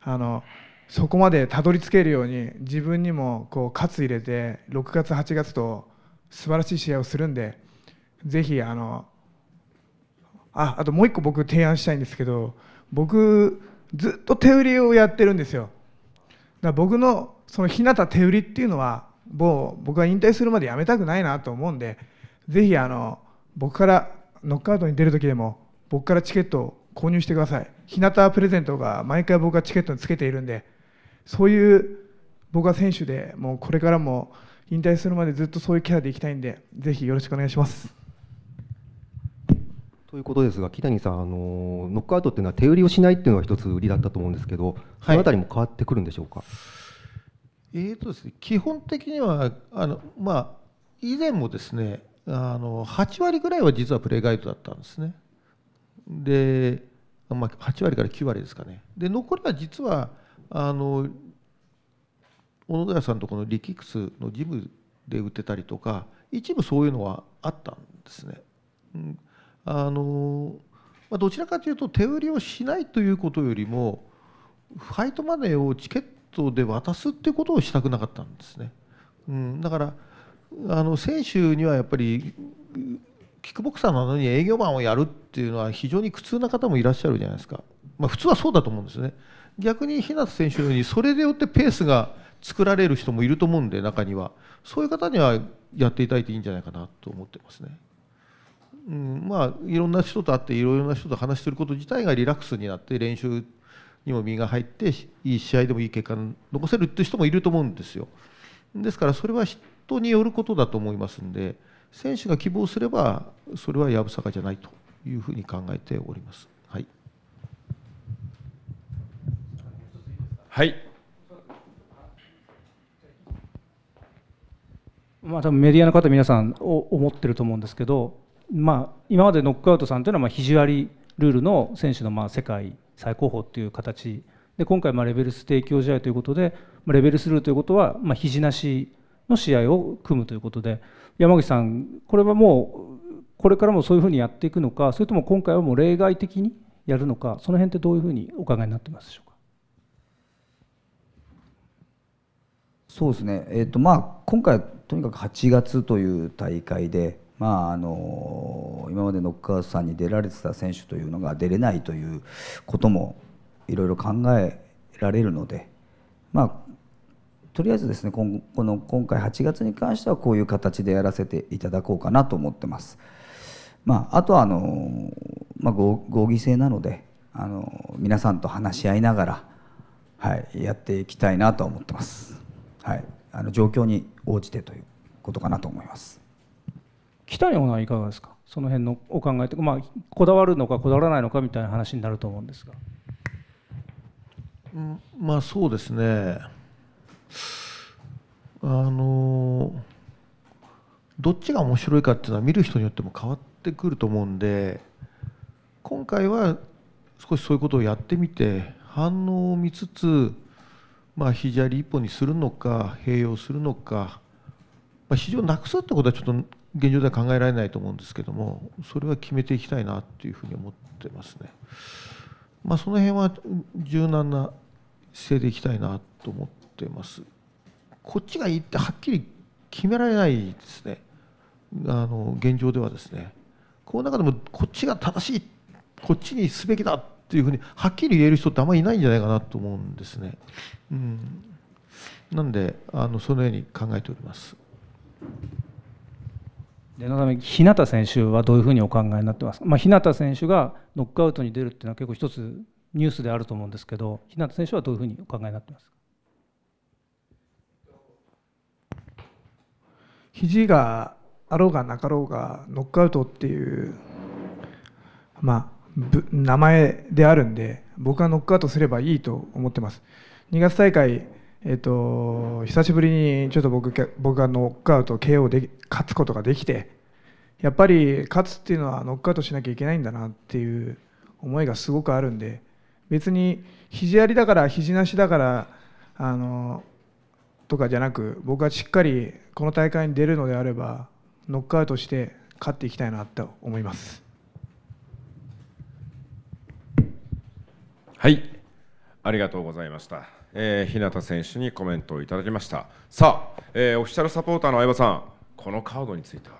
あのそこまでたどり着けるように自分にもこう喝入れて6月8月と素晴らしい試合をするんでぜひあのああともう一個僕提案したいんですけど僕ずっと手売りをやってるんですよだ僕のその日向手売りっていうのはもう僕は引退するまでやめたくないなと思うんでぜひあの僕からノックアウトに出る時でも僕からチケットを購入してください日向プレゼントが毎回僕がチケットにつけているんでそういう僕は選手でもうこれからも引退するまでずっとそういうキャラでいきたいんでぜひよろしくお願いします。ということですが、木谷さん、あのノックアウトっていうのは手売りをしないっていうのが一つ売りだったと思うんですけど、そのあたりも変わってくるんでしょうか。えーとですね、基本的にはあの、まあ、以前もですねあの8割ぐらいは実はプレイガイドだったんですね。で、まあ、8割から9割ですかね。で残りは実はあの小野寺さんとこのリキックスのジムで売ってたりとか一部そういうのはあったんですね。うん、あのまあ、どちらかというと手売りをしないということよりもファイトマネーをチケットで渡すっていうことをしたくなかったんですね。うん、だからあの選手にはやっぱりキックボクサーなのに営業マンをやるっていうのは非常に苦痛な方もいらっしゃるじゃないですか、まあ、普通はそうだと思うんですね逆に日向選手のようにそれでよってペースが作られる人もいると思うんで中にはそういう方にはやっていただいていいんじゃないかなと思ってますね。うん、まあいろんな人と会っていろいろな人と話すること自体がリラックスになって練習にも身が入っていい試合でもいい結果残せるって人もいると思うんですよ。ですからそれはトによることだと思いますんで、選手が希望すれば、それはやぶさかじゃないというふうに考えております。はい。はい。まあ、多分メディアの方皆さん思ってると思うんですけど、まあ、今までノックアウトさんというのはまあ肘りルールの選手のまあ世界最高峰という形で今回まあレベルス提供試合ということで、まあ、レベルスルーということはまあ肘なしの試合を組むということで山口さん、これはもうこれからもそういうふうにやっていくのかそれとも今回はもう例外的にやるのかその辺ってどういうふうにお考えになってますでしょうか。そうですね、えーとまあ、今回とにかく8月という大会で、まあ、あの今までノックアウトさんに出られてた選手というのが出れないということもいろいろ考えられるので、まあ、とりあえずですね今この今回8月に関してはこういう形でやらせていただこうかなと思ってます。まあ、あとはあの、まあ、合議制なのであの皆さんと話し合いながら、はい、やっていきたいなと思ってます。はい、あの状況に応じてということかなと思います。北野はいかがですか。その辺のお考えとか、まあこだわるのかこだわらないのかみたいな話になると思うんですが。うん、まあそうですね。あのどっちが面白いかっていうのは見る人によっても変わってくると思うんで今回は少しそういうことをやってみて反応を見つつまあ肘あり一本にするのか併用するのか、まあ、肘をなくすってことはちょっと現状では考えられないと思うんですけどもそれは決めていきたいなっていうふうに思ってますね。まあ、その辺は柔軟な姿勢でいきたいなと思ってってます。こっちがいいってはっきり決められないですね。あの現状ではですね。この中でもこっちが正しい、こっちにすべきだっていうふうにはっきり言える人ってあんまりいないんじゃないかなと思うんですね。うん。なんであのそのように考えております。でのため日向選手はどういうふうにお考えになってますか、まあ、日向選手がノックアウトに出るっていうのは結構一つニュースであると思うんですけど日向選手はどういうふうにお考えになってますか肘があろうがなかろうがノックアウトっていう、まあ、名前であるんで僕はノックアウトすればいいと思ってます2月大会、えーと、と久しぶりにちょっと僕僕がノックアウト KO で勝つことができてやっぱり勝つっていうのはノックアウトしなきゃいけないんだなっていう思いがすごくあるんで別に肘ありだから肘なしだからあのとかじゃなく僕はしっかりこの大会に出るのであれば、ノックアウトして勝っていきたいなと思います。はい、ありがとうございました。えー、日向選手にコメントをいただきました。さあ、えー、オフィシャルサポーターの相葉さん、このカードについては。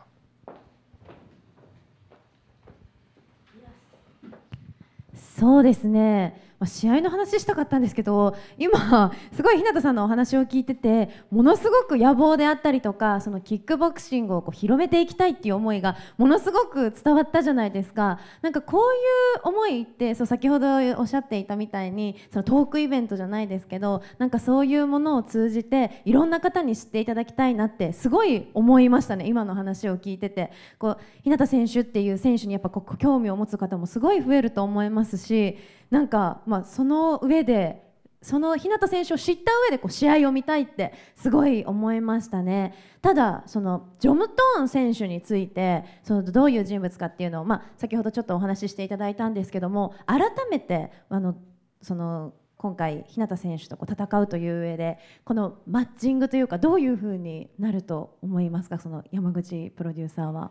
そうですね。まあ、試合の話したかったんですけど今すごい日向さんのお話を聞いててものすごく野望であったりとかそのキックボクシングをこう広めていきたいっていう思いがものすごく伝わったじゃないですかなんかこういう思いってそう先ほどおっしゃっていたみたいにそのトークイベントじゃないですけどなんかそういうものを通じていろんな方に知っていただきたいなってすごい思いましたね今の話を聞いててこう日向選手っていう選手にやっぱこ興味を持つ方もすごい増えると思いますしなんか、まあ、その上でその日向選手を知った上でこう試合を見たいってすごい思いましたねただそのジョムトーン選手についてそのどういう人物かっていうのを、まあ、先ほどちょっとお話ししていただいたんですけども改めてあのその今回日向選手とこう戦うという上でこのマッチングというかどういうふうになると思いますかその山口プロデューサーは。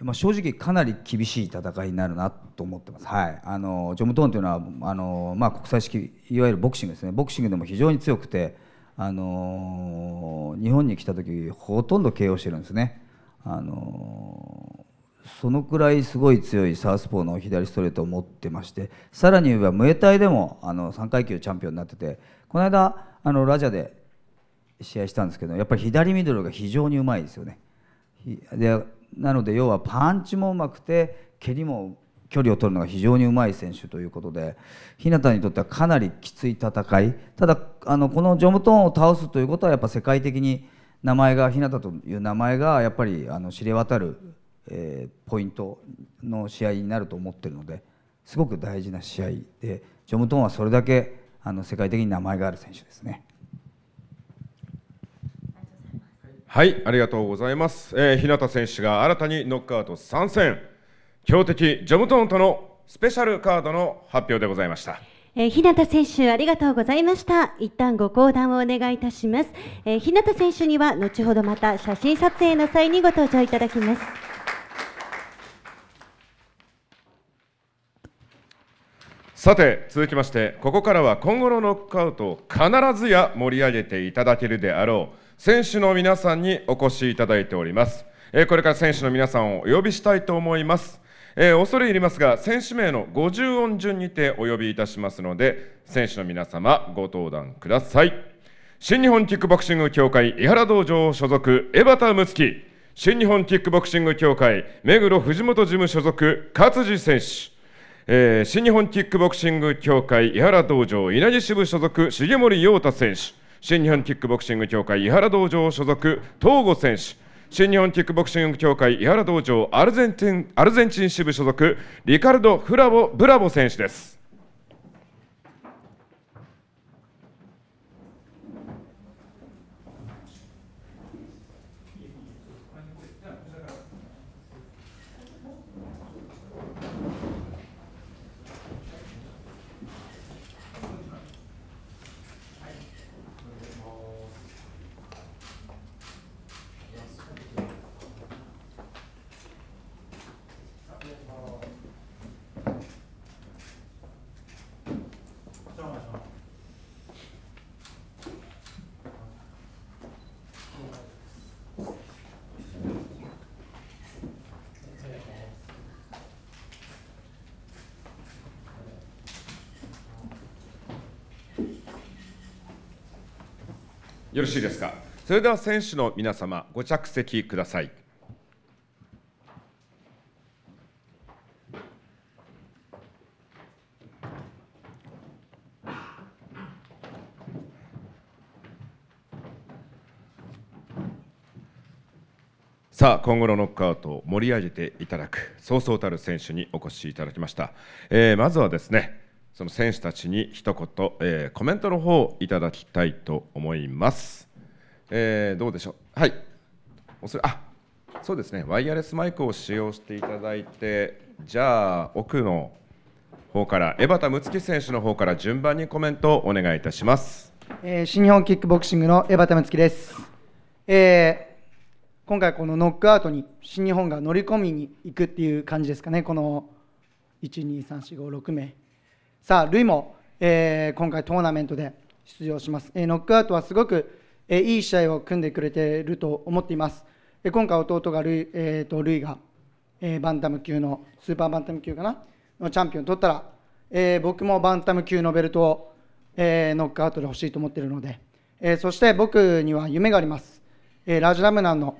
まあ、正直かなり厳しい戦いになるなと思ってます、はい、あのジョム・トーンというのはあの、まあ、国際式いわゆるボクシングですねボクシングでも非常に強くてあの日本に来た時ほとんど KO してるんですね。あのそのくらいすごい強いサウスポーの左ストレートを持ってましてさらに言えばムエタイでもあの3階級チャンピオンになっててこの間あのラジャで試合したんですけどやっぱり左ミドルが非常にうまいですよね。でなので要はパンチもうまくて蹴りも距離を取るのが非常にうまい選手ということで日向にとってはかなりきつい戦いただあのこのジョムトーンを倒すということはやっぱ世界的に名前が日向という名前がやっぱりあの知れ渡る、えー、ポイントの試合になると思ってるのですごく大事な試合でジョムトーンはそれだけあの世界的に名前がある選手ですね。はいありがとうございます、えー、日向選手が新たにノックアウト参戦強敵ジョムトーンとのスペシャルカードの発表でございました。えー、日向選手ありがとうございました一旦ご講談をお願いいたします、えー、日向選手には後ほどまた写真撮影の際にご登場いただきますさて続きましてここからは今後のノックアウトを必ずや盛り上げていただけるであろう選手の皆さんにお越しいただいております。えこれから選手の皆さんをお呼びしたいと思います。えー、恐れ入りますが、選手名の50音順にてお呼びいたしますので、選手の皆様、ご登壇ください。新日本キックボクシング協会井原道場所属、江端睦月、新日本キックボクシング協会目黒藤本事務所属、勝地選手、えー、新日本キックボクシング協会井原道場稲城支部所属、重森陽太選手、新日本キックボクシング協会伊原道場所属東郷選手新日本キックボクシング協会伊原道場アルゼンチンアルゼンチン支部所属リカルド・フラボ・ブラボ選手ですよろしいですか。それでは選手の皆様、ご着席ください。さあ今後のノックアウトを盛り上げていただくそうそうたる選手にお越しいただきました、えー、まずはですねその選手たちに一言、えー、コメントの方をいただきたいと思います。えー、どうでしょう。はい。おそれあ、そうですね。ワイヤレスマイクを使用していただいて、じゃあ奥の方から江端睦月選手の方から順番にコメントをお願いいたします。えー、新日本キックボクシングの江端睦月です。えー、今回このノックアウトに新日本が乗り込みに行くっていう感じですかねこの12345 6名さあ、ルイも、えー、今回トーナメントで出場します。えー、ノックアウトはすごく、えー、いい試合を組んでくれていると思っています。えー、今回、弟がルイ,、えーと、ルイが、えー、バンタム級の、スーパーバンタム級かな、のチャンピオン取ったら、えー、僕もバンタム級のベルトを、えー、ノックアウトで欲しいと思っているので、えー、そして僕には夢があります。えー、ラジラムナンの、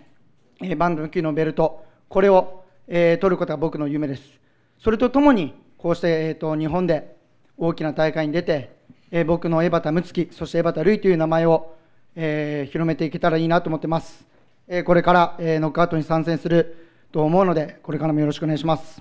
えー、バンタム級のベルト、これを、えー、取ることが僕の夢です。それとともに、こうして、えーと日本で大きな大会に出て、え僕の江端睦月、そして江端瑠衣という名前を、え広めていけたらいいなと思ってます。えこれから、えノックアウトに参戦すると思うので、これからもよろしくお願いします。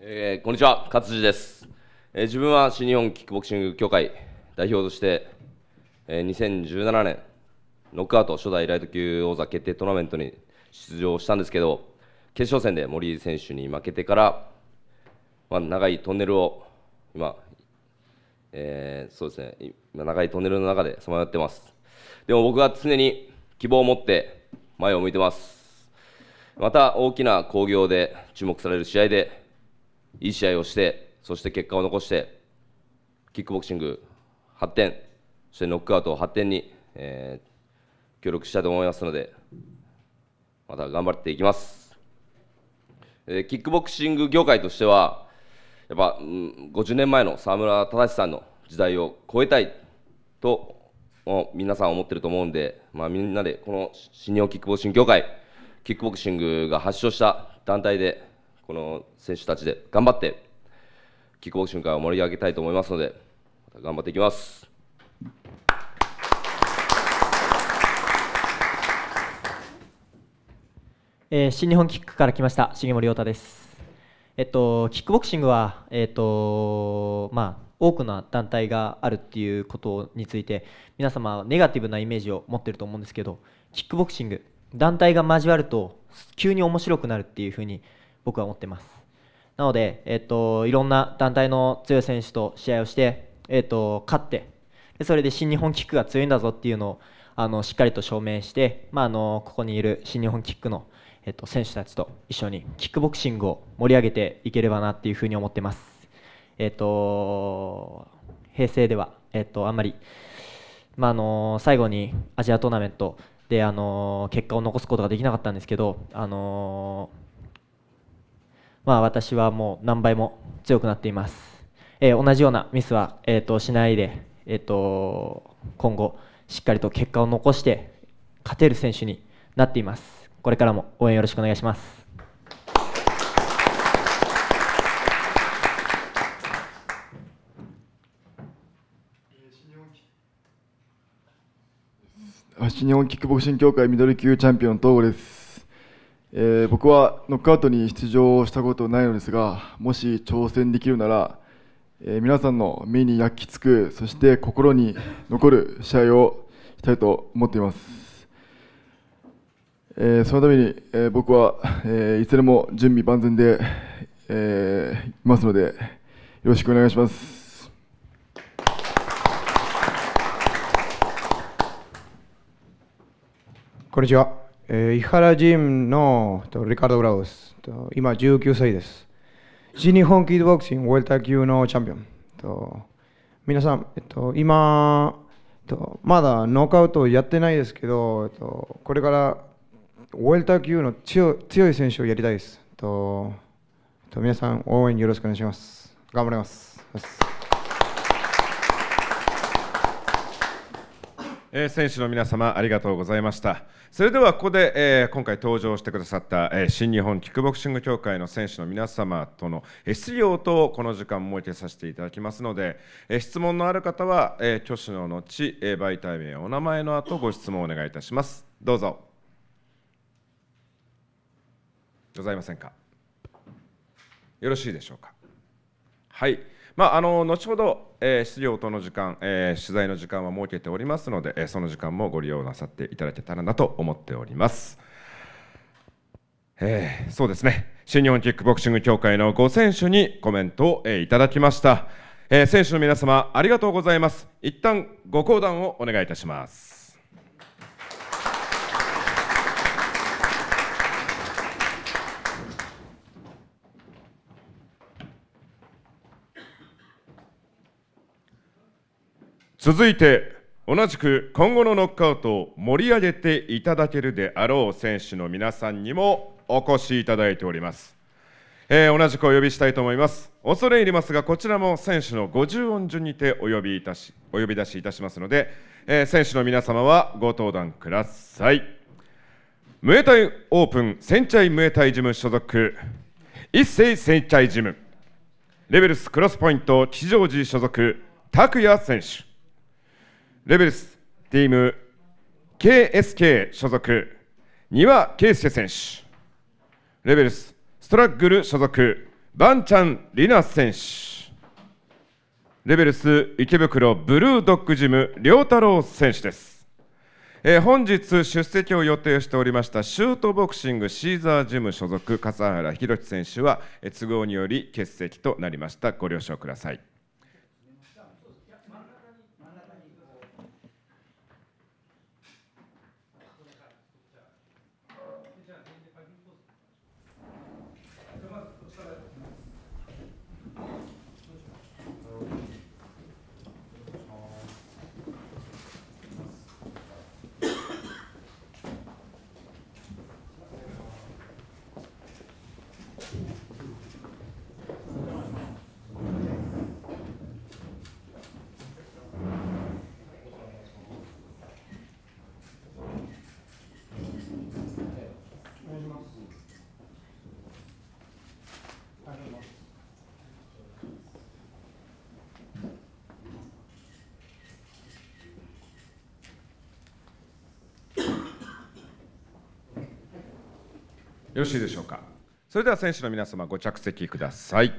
えー、こんにちは、勝地です、えー、自分は新日本キックボクシング協会代表として、えー、2017年、ノックアウト初代ライト級王座決定トーナメントに出場したんですけど決勝戦で森井選手に負けてから、まあ、長いトンネルを今、えー、そうですね今長いトンネルの中でさまよってますでも僕は常に希望を持って前を向いてますまた大きな興行で注目される試合でいい試合をしてそして結果を残してキックボクシング発展そしてノックアウトを発展に、えー、協力したいと思いますのでまた頑張っていきます、えー、キックボクシング業界としてはやっぱ、うん、50年前の沢村忠さんの時代を超えたいと皆さん思ってると思うんで、まあ、みんなでこの新日本キックボクシング協会キックボクシングが発祥した団体でこの選手たちで頑張ってキックボクシング界を盛り上げたいと思いますので頑張っていきます。えー、新日本キックから来ました重森亮太です。えっとキックボクシングはえっとまあ多くの団体があるっていうことについて皆様ネガティブなイメージを持ってると思うんですけどキックボクシング団体が交わると急に面白くなるっていうふうに僕は思ってますなので、えっと、いろんな団体の強い選手と試合をして、えっと、勝ってでそれで新日本キックが強いんだぞっていうのをあのしっかりと証明して、まあ、あのここにいる新日本キックのえっと、選手たちと一緒にキックボクシングを盛り上げていければなっていうふうに思ってます。えっと、平成では、えっと、あんまり、まあ、あの最後にアジアトーナメントで、あの結果を残すことができなかったんですけど、あのまあ、私はもう何倍も強くなっています。えー、同じようなミスは、えーと、しないで、えーと、今後しっかりと結果を残して勝てる選手になっています。これからも応援よろしくお願いします。新日本キックボクシング協会ミドル級チャンピオン東郷です、えー、僕はノックアウトに出場したことないのですがもし挑戦できるなら、えー、皆さんの目に焼き付くそして心に残る試合をしたいと思っていますえー、そのために、えー、僕は、えー、いつでも準備万全で、えー、いますので、よろしくお願いします。こんにちは。えー、伊原ジムのとリカルド・ブラウスと、今19歳です。新日本キッドボクシングウェルター級のチャンピオン。と皆さん、えっと、今、とまだノーカウトやってないですけど、えっと、これからウェルタ級の強い選手をやりたいです。とと皆さん、応援よろしくお願いします。頑張ります。えー、選手の皆様ありがとうございましたそれではここで、えー、今回登場してくださった、えー、新日本キックボクシング協会の選手の皆様との、えー、質疑応答をこの時間設けさせていただきますので、えー、質問のある方は、えー、挙手の後、えー、媒体名お名前の後ご質問をお願いいたしますどうぞございませんかよろしいでしょうかはいまあ、あの後ほど、えー、質疑応答の時間、えー、取材の時間は設けておりますので、えー、その時間もご利用なさっていただけたらなと思っております。えー、そうですね、新日本キックボクシング協会のご選手にコメントを、えー、いただきました、えー、選手の皆様ありがとうございます一旦ご講談をお願いいたします続いて同じく今後のノックアウトを盛り上げていただけるであろう選手の皆さんにもお越しいただいております、えー、同じくお呼びしたいと思います恐れ入りますがこちらも選手の50音順にてお呼びいたしお呼び出しいたしますので、えー、選手の皆様はご登壇くださいムエタイオープンセンチャイムエタイジム所属一斉センチャイジムレベルスクロスポイント吉祥寺所属拓也選手レベルスチーム KSK 所属丹羽圭介選手レベルスストラッグル所属バンチャン・リナ選手レベルス池袋ブルードッグジム亮太郎選手です、えー、本日出席を予定しておりましたシュートボクシングシーザージム所属笠原宏選手は、え都合により欠席となりましたご了承くださいよろしいでしょうかそれでは選手の皆様ご着席ください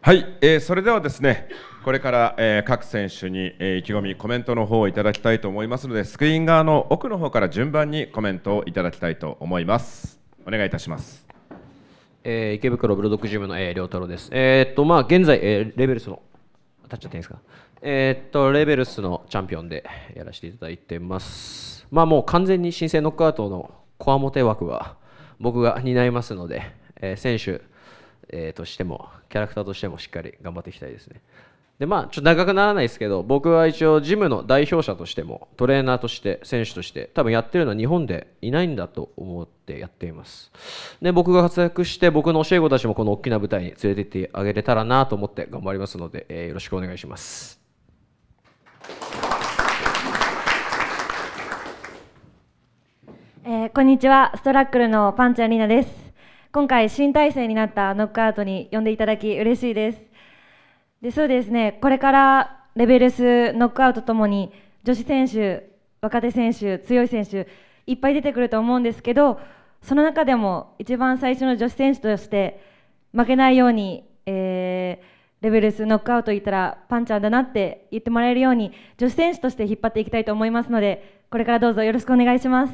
はい、えー、それではですねこれから、えー、各選手に、えー、意気込み、コメントの方をいただきたいと思いますので、スクリーン側の奥の方から順番にコメントをいただきたいと思います。お願いいたします。えー、池袋ブルドッグジムの、えー、両太郎です。えー、っと、まあ、現在、えー、レベルスの、立っちゃっていいですか。えっと、レベルスのチャンピオンでやらせていただいてます。まあ、もう完全に新生ノックアウトのコアモテ枠は僕が担いますので、え選手、えとしても、キャラクターとしてもしっかり頑張っていきたいですね。でまあ、ちょっと長くならないですけど僕は一応ジムの代表者としてもトレーナーとして選手として多分やってるのは日本でいないんだと思ってやっていますで僕が活躍して僕の教え子たちもこの大きな舞台に連れてってあげれたらなと思って頑張りますので、えー、よろしくお願いしますえー、こんにちはストラックルのパンチャリーナです今回新体制になったノックアウトに呼んでいただき嬉しいですでそうですねこれからレベルスノックアウトともに女子選手若手選手強い選手いっぱい出てくると思うんですけどその中でも一番最初の女子選手として負けないように、えー、レベルスノックアウトいったらパンちゃんだなって言ってもらえるように女子選手として引っ張っていきたいと思いますのでこれからどうぞよろしくお願いします。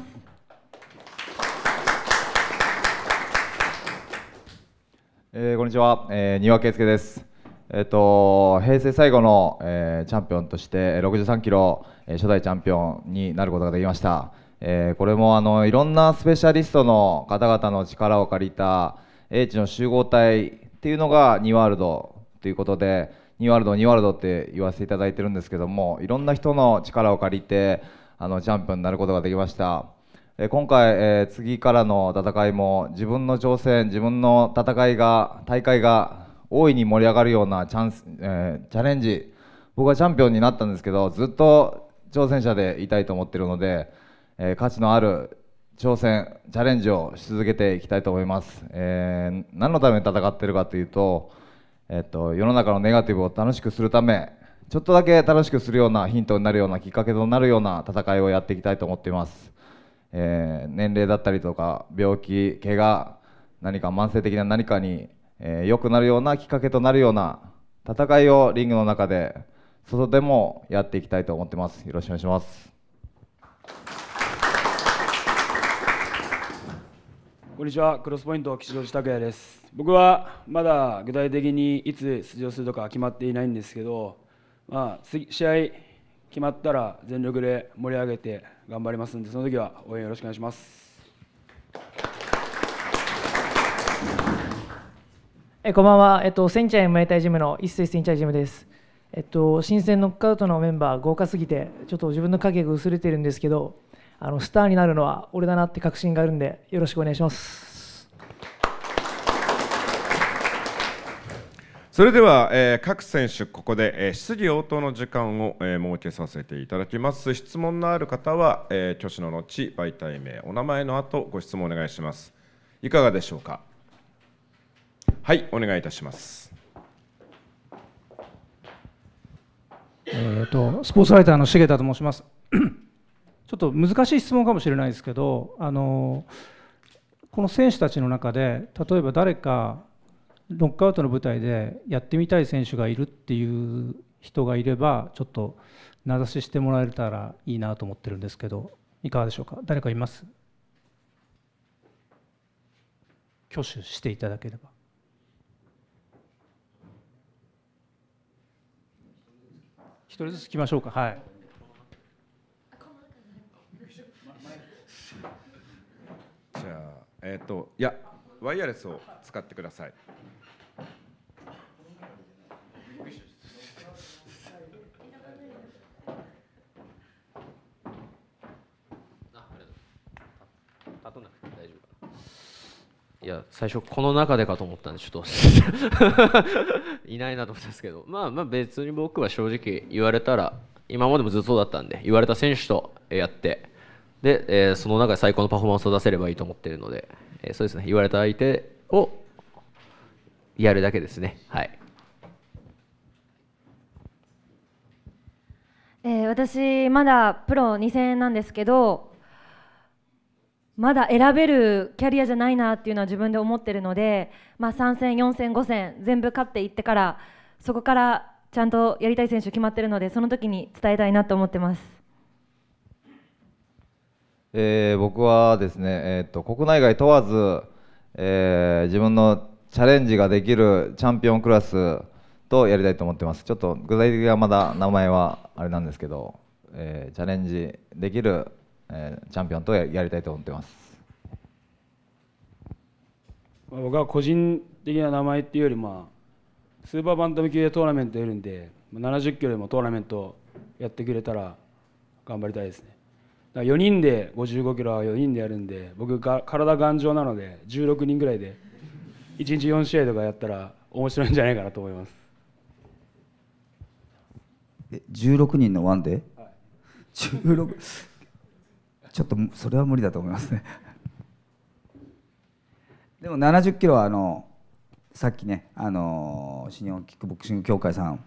えー、こんにちは、えー、庭圭介です。えっと、平成最後の、えー、チャンピオンとして63キロ、えー、初代チャンピオンになることができました、えー、これもあのいろんなスペシャリストの方々の力を借りた英知の集合体っていうのが2ワールドということで2ワールド2ワールドって言わせていただいてるんですけどもいろんな人の力を借りてあのチャンピオンになることができました。今回、えー、次からの戦いも自分の挑戦自分の戦いが大会が大いに盛り上がるようなチャンス、えー、チャレンジ僕はチャンピオンになったんですけどずっと挑戦者でいたいと思ってるので、えー、価値のある挑戦チャレンジをし続けていきたいと思います、えー、何のために戦ってるかというと,、えー、っと世の中のネガティブを楽しくするためちょっとだけ楽しくするようなヒントになるようなきっかけとなるような戦いをやっていきたいと思っています、えー、年齢だったりとか病気怪我何か慢性的な何かにえー、良くなるようなきっかけとなるような戦いをリングの中で外でもやっていきたいと思ってますよろしくお願いしますこんにちはクロスポイント吉祥寺拓也です僕はまだ具体的にいつ出場するとか決まっていないんですけど、まあ、試合決まったら全力で盛り上げて頑張りますんでその時は応援よろしくお願いしますえこんばんは、えっと、センチャイムエタイジムの一斉センチャイジムです。えっと、新鮮ノックアウトのメンバー豪華すぎて、ちょっと自分の影が薄れてるんですけど、あのスターになるのは俺だなって確信があるんで、よろしくお願いします。それでは、えー、各選手、ここで、えー、質疑応答の時間を、えー、設けさせていただきます。質問のある方は、えー、挙手の後、媒体名、お名前の後、ご質問お願いします。いかがでしょうか。はいお願いいたします。えっ、とスポーツライターの重田と申します。(coughs) ちょっと難しい質問かもしれないですけど、あのこの選手たちの中で例えば誰かノックアウトの舞台でやってみたい選手がいるっていう人がいればちょっと名指ししてもらえたらいいなと思ってるんですけどいかがでしょうか誰かいます挙手していただければ一人ずつ聞きましょうか。はい。じゃあ、えっ、ー、と、いや、ワイヤレスを使ってください。いや最初この中でかと思ったんでちょっと (laughs) いないなと思ったんですけどまあまあ別に僕は正直言われたら今までもずっとだったんで言われた選手とやってで、えー、その中で最高のパフォーマンスを出せればいいと思ってるので、えー、そうですね言われた相手をやるだけですねはい。えー、私まだプロ2円なんですけどまだ選べるキャリアじゃないなっていうのは自分で思ってるので、まあ、3戦、4戦、5戦全部勝っていってからそこからちゃんとやりたい選手決まってるのでその時に伝えたいなと思ってます。えー、僕はですね、えーと、国内外問わず、えー、自分のチャレンジができるチャンピオンクラスとやりたいと思ってます。ちょっと具体的にはまだ名前はあれなんですけど、えー、チャレンジできるえー、チャンピオンとやりたいと思ってます。僕は個人的な名前っていうより、まあ、スーパーバンタム級でトーナメントやるんで70キロでもトーナメントやってくれたら頑張りたいですね4人で55キロは4人でやるんで僕が体頑丈なので16人ぐらいで1日4試合とかやったら面白いんじゃないかなと思いますえ16人のワンで、はい、16ちょっとそれは無理だと思いますね (laughs) でも70キロはあのさっきねあの新日本キックボクシング協会さん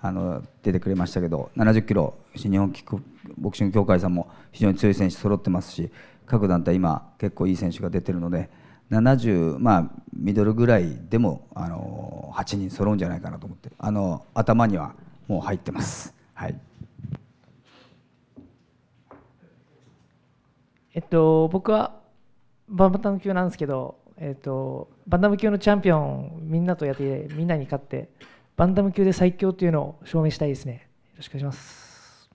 あの出てくれましたけど70キロ新日本キックボクシング協会さんも非常に強い選手揃ってますし各団体今結構いい選手が出てるので70まあミドルぐらいでもあの8人揃うんじゃないかなと思ってあの頭にはもう入ってます。はいえっと、僕はバンタム級なんですけど、えっと、バンダム級のチャンピオンみんなとやってみんなに勝ってバンダム級で最強というのを証明したいですねよろしくお願いします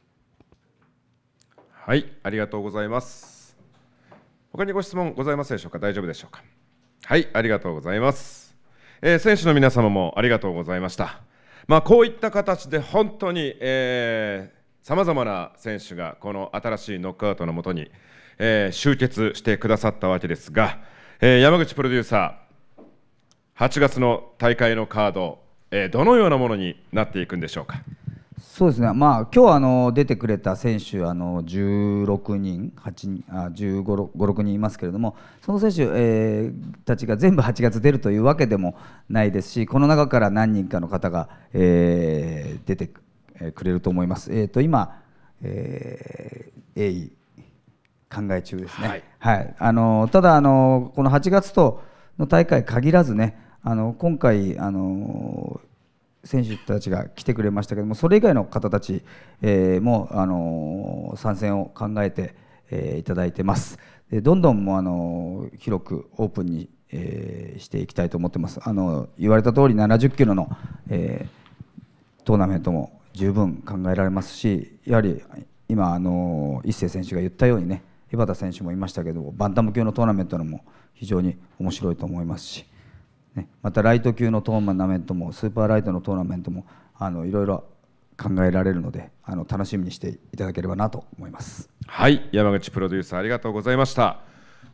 はいありがとうございます他にご質問ございますでしょうか大丈夫でしょうかはいありがとうございます、えー、選手の皆様もありがとうございましたまあ、こういった形で本当にさまざまな選手がこの新しいノックアウトのもとにえー、集結してくださったわけですが、えー、山口プロデューサー8月の大会のカード、えー、どのようなものになっていくんでしょうか。そうですね、まあ、今日あの出てくれた選手あの16人8あ15、6人いますけれどもその選手、えー、たちが全部8月出るというわけでもないですしこの中から何人かの方が、えー、出てくれると思います。えーと、今、えー、A 考え中ですね。はい、はい、あのただあのこの8月との大会限らずね、あの今回あの選手たちが来てくれましたけども、それ以外の方たち、えー、もあの参戦を考えて、えー、いただいてます。でどんどんもあの広くオープンに、えー、していきたいと思ってます。あの言われた通り70キロの、えー、トーナメントも十分考えられますし、やはり今あの一世選手が言ったようにね。井端選手もいましたけどバンタム級のトーナメントのも非常に面白いと思いますし、ね、またライト級のトーナメントもスーパーライトのトーナメントもあのいろいろ考えられるのであの楽しみにしていただければなと思いますはい山口プロデューサーありがとうございました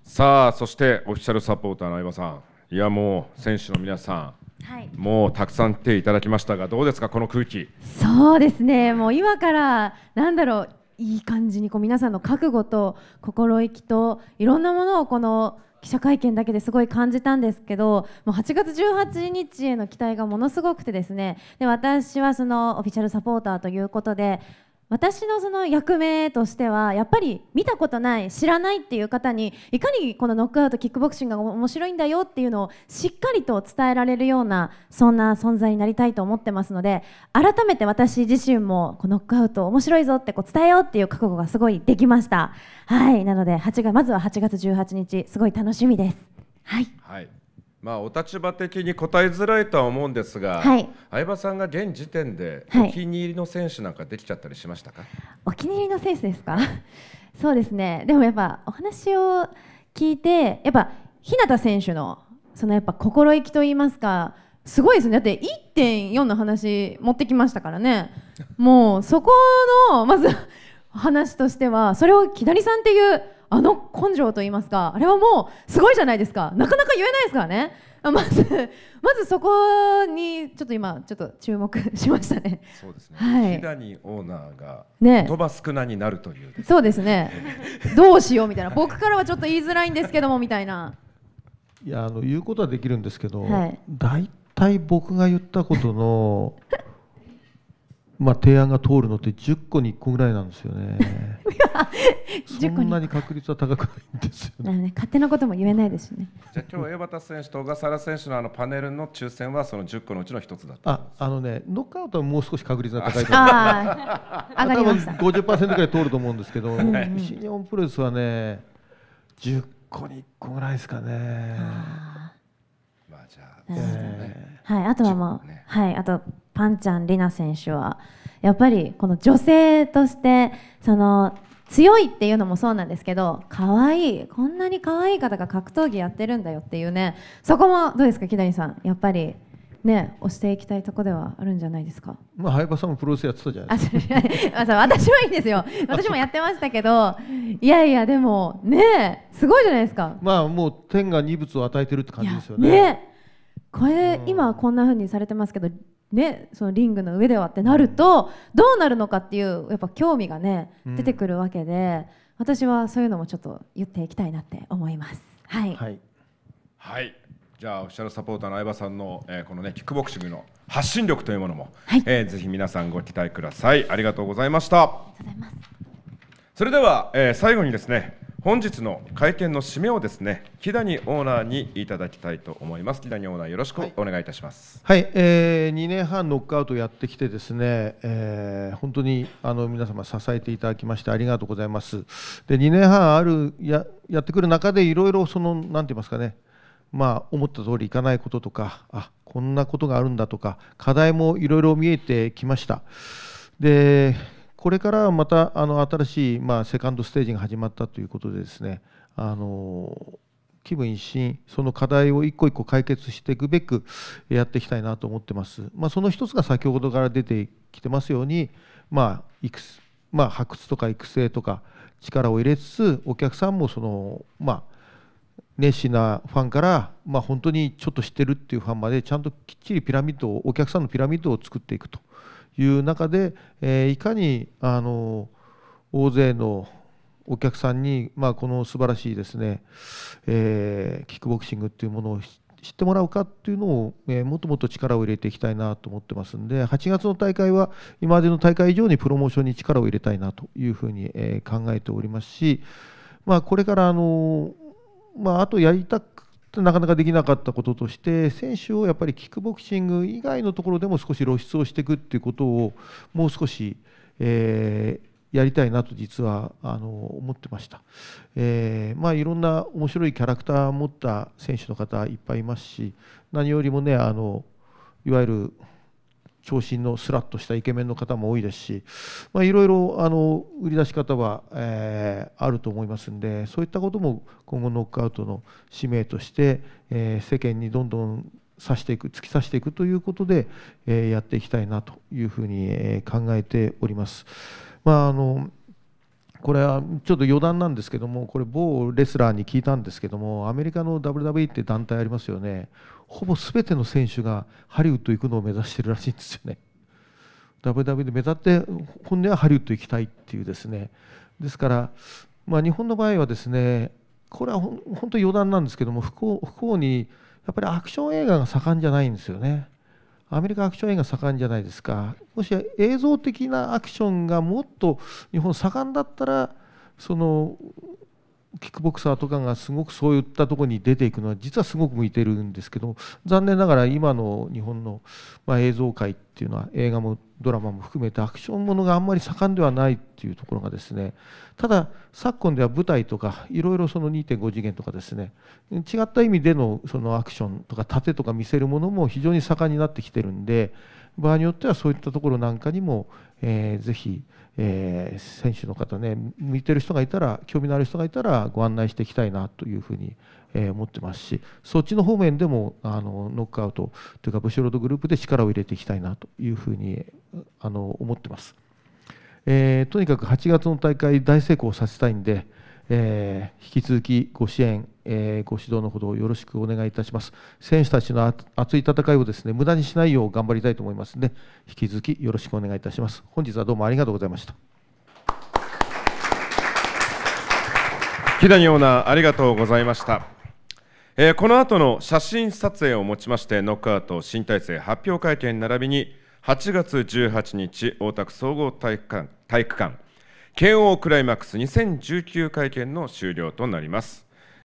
さあそしてオフィシャルサポーターの相葉さんいやもう選手の皆さん、はい、もうたくさん手いただきましたがどうですかこの空気そうですねもう今からなんだろういい感じにこう皆さんの覚悟と心意気といろんなものをこの記者会見だけですごい感じたんですけどもう8月18日への期待がものすごくてですねで私はそのオフィシャルサポーターということで私のその役目としてはやっぱり見たことない知らないっていう方にいかにこのノックアウトキックボクシングが面白いんだよっていうのをしっかりと伝えられるようなそんな存在になりたいと思ってますので改めて私自身もこのノックアウト面白いぞってこう伝えようっていう覚悟がすごいできましたはいなので8月まずは8月18日すごい楽しみですはい、はいまあ、お立場的に答えづらいとは思うんですが、はい、相葉さんが現時点でお気に入りの選手なんかできちゃったりしましたか、はい、お気に入りの選手ですか (laughs) そうですねでもやっぱお話を聞いてやっぱ日向選手のそのやっぱ心意気といいますかすごいですねだって1.4の話持ってきましたからねもうそこのまず話としてはそれを木谷さんっていうあの根性といいますかあれはもうすごいじゃないですかなかなか言えないですからねまず (laughs) まずそこにちょっと今ちょっと注目しましたねそうですね、はい、オーナーが言葉少なになるという、ねそうですねどうしようみたいな僕からはちょっと言いづらいんですけどもみたいないやあの言うことはできるんですけど、はい、大体僕が言ったことのまあ、提案が通るのって10個に1個ぐらいなんですよね。(laughs) そんなに確率は高くないんですよね。ね勝手なことも言えないですね。じゃあ今日江端選手と小笠原選手のあのパネルの抽選はその10個のうちの1つだったああのねノックアウトはもう少し確率が高いと思います。上がりまし50%ぐらい通ると思うんですけど、う新日本プロレスはね10個に1個ぐらいですかね。まあじゃあ、ね、はいあとはもう、ね、はいあとパンちゃん里奈選手はやっぱりこの女性としてその強いっていうのもそうなんですけど可愛いこんなに可愛い方が格闘技やってるんだよっていうねそこもどうですか木谷さんやっぱりね、押していきたいとこではあるんじゃないですか。まあ、早川さんもプロレスやってたじゃないですか。あ、そう、私はいいんですよ。私もやってましたけど、いやいや、でも、ね、すごいじゃないですか。まあ、もう天が二物を与えてるって感じですよね。ねこれ、うん、今こんな風にされてますけど、ね、そのリングの上ではってなるとどうなるのかっていうやっぱ興味がね出てくるわけで、うん、私はそういうのもちょっと言っていきたいなって思います。はい、はい、はい、じゃあオフィシャルサポーターの相葉さんの、えー、このねキックボクシングの発信力というものも、はい、えー、ぜひ皆さんご期待ください。ありがとうございました。ありがとうございますそれでは、えー、最後にですね本日の会見の締めをですね木谷オーナーにいただきたいと思います木谷オーナーよろしくお願いいたしますはい、はい、えー、2年半ノックアウトやってきてですね、えー、本当にあの皆様支えていただきましてありがとうございますで2年半あるややってくる中でいろいろそのなんて言いますかねまあ、思った通りいかないこととかあこんなことがあるんだとか課題もいろいろ見えてきましたでこれからまたあの新しい、まあ、セカンドステージが始まったということでですねあの気分一新その課題を一個一個解決していくべくやっていきたいなと思ってます、まあ、その一つが先ほどから出てきてますように、まあいくまあ、発掘とか育成とか力を入れつつお客さんもその、まあ、熱心なファンから、まあ、本当にちょっと知ってるっていうファンまでちゃんときっちりピラミッドをお客さんのピラミッドを作っていくという中で、えー、いかにあの大勢のお客さんに、まあ、この素晴らしいですね、えー、キックボクシングっていうものを知ってもらうかっていうのを、えー、もっともっと力を入れていきたいなと思ってますんで8月の大会は今までの大会以上にプロモーションに力を入れたいなというふうに、えー、考えておりますし、まあ、これからあの、まあ、あとやりたくなかなかできなかったこととして選手をやっぱりキックボクシング以外のところでも少し露出をしていくっていうことをもう少し、えー、やりたいなと実はあの思ってました、えー、まあ、いろんな面白いキャラクターを持った選手の方いっぱいいますし何よりもねあのいわゆる長身のスラッとしたイケメンの方も多いですしいろいろ売り出し方は、えー、あると思いますんでそういったことも今後ノックアウトの使命として、えー、世間にどんどん刺していく突き刺していくということで、えー、やっていきたいなというふうに考えております。まああのこれはちょっと余談なんですけどもこれ某レスラーに聞いたんですけどもアメリカの WWE って団体ありますよねほぼ全ての選手がハリウッド行くのを目指してるらしいんですよね WWE で目立って本音はハリウッド行きたいっていうですねですから、まあ、日本の場合はですねこれは本当余談なんですけども不幸不幸にやっぱりアクション映画が盛んじゃないんですよね。アメリカアクション映画盛んじゃないですかもし映像的なアクションがもっと日本盛んだったらそのキックボクサーとかがすごくそういったところに出ていくのは実はすごく向いてるんですけど残念ながら今の日本の、ま映像界っていうのは映画もドラマも含めてアクションものがあんまり盛んではないっていうところがですねただ昨今では舞台とかいろいろその2.5次元とかですね違った意味でのそのアクションとか盾とか見せるものも非常に盛んになってきてるんで場合によってはそういったところなんかにも、えー、ぜひえー、選手の方ね向いてる人がいたら興味のある人がいたらご案内していきたいなというふうに、えー、思ってますしそっちの方面でもあのノックアウトというかブシロードグループで力を入れていきたいなというふうにあの思ってます、えー、とにかく8月の大会大成功させたいんで、えー、引き続きご支援、えー、ご指導のほどよろしくお願いいたします。選手たちの熱い戦いをですね無駄にしないよう頑張りたいと思いますので、引き続きよろしくお願いいたします。本日はどうもありがとうございました。木谷オーナーありがとうございました。えー、この後の写真撮影をもちましてノックアウト新体制発表会見並びに8月18日大田区総合体育館体育館慶応クライマックス2019会見の終了となります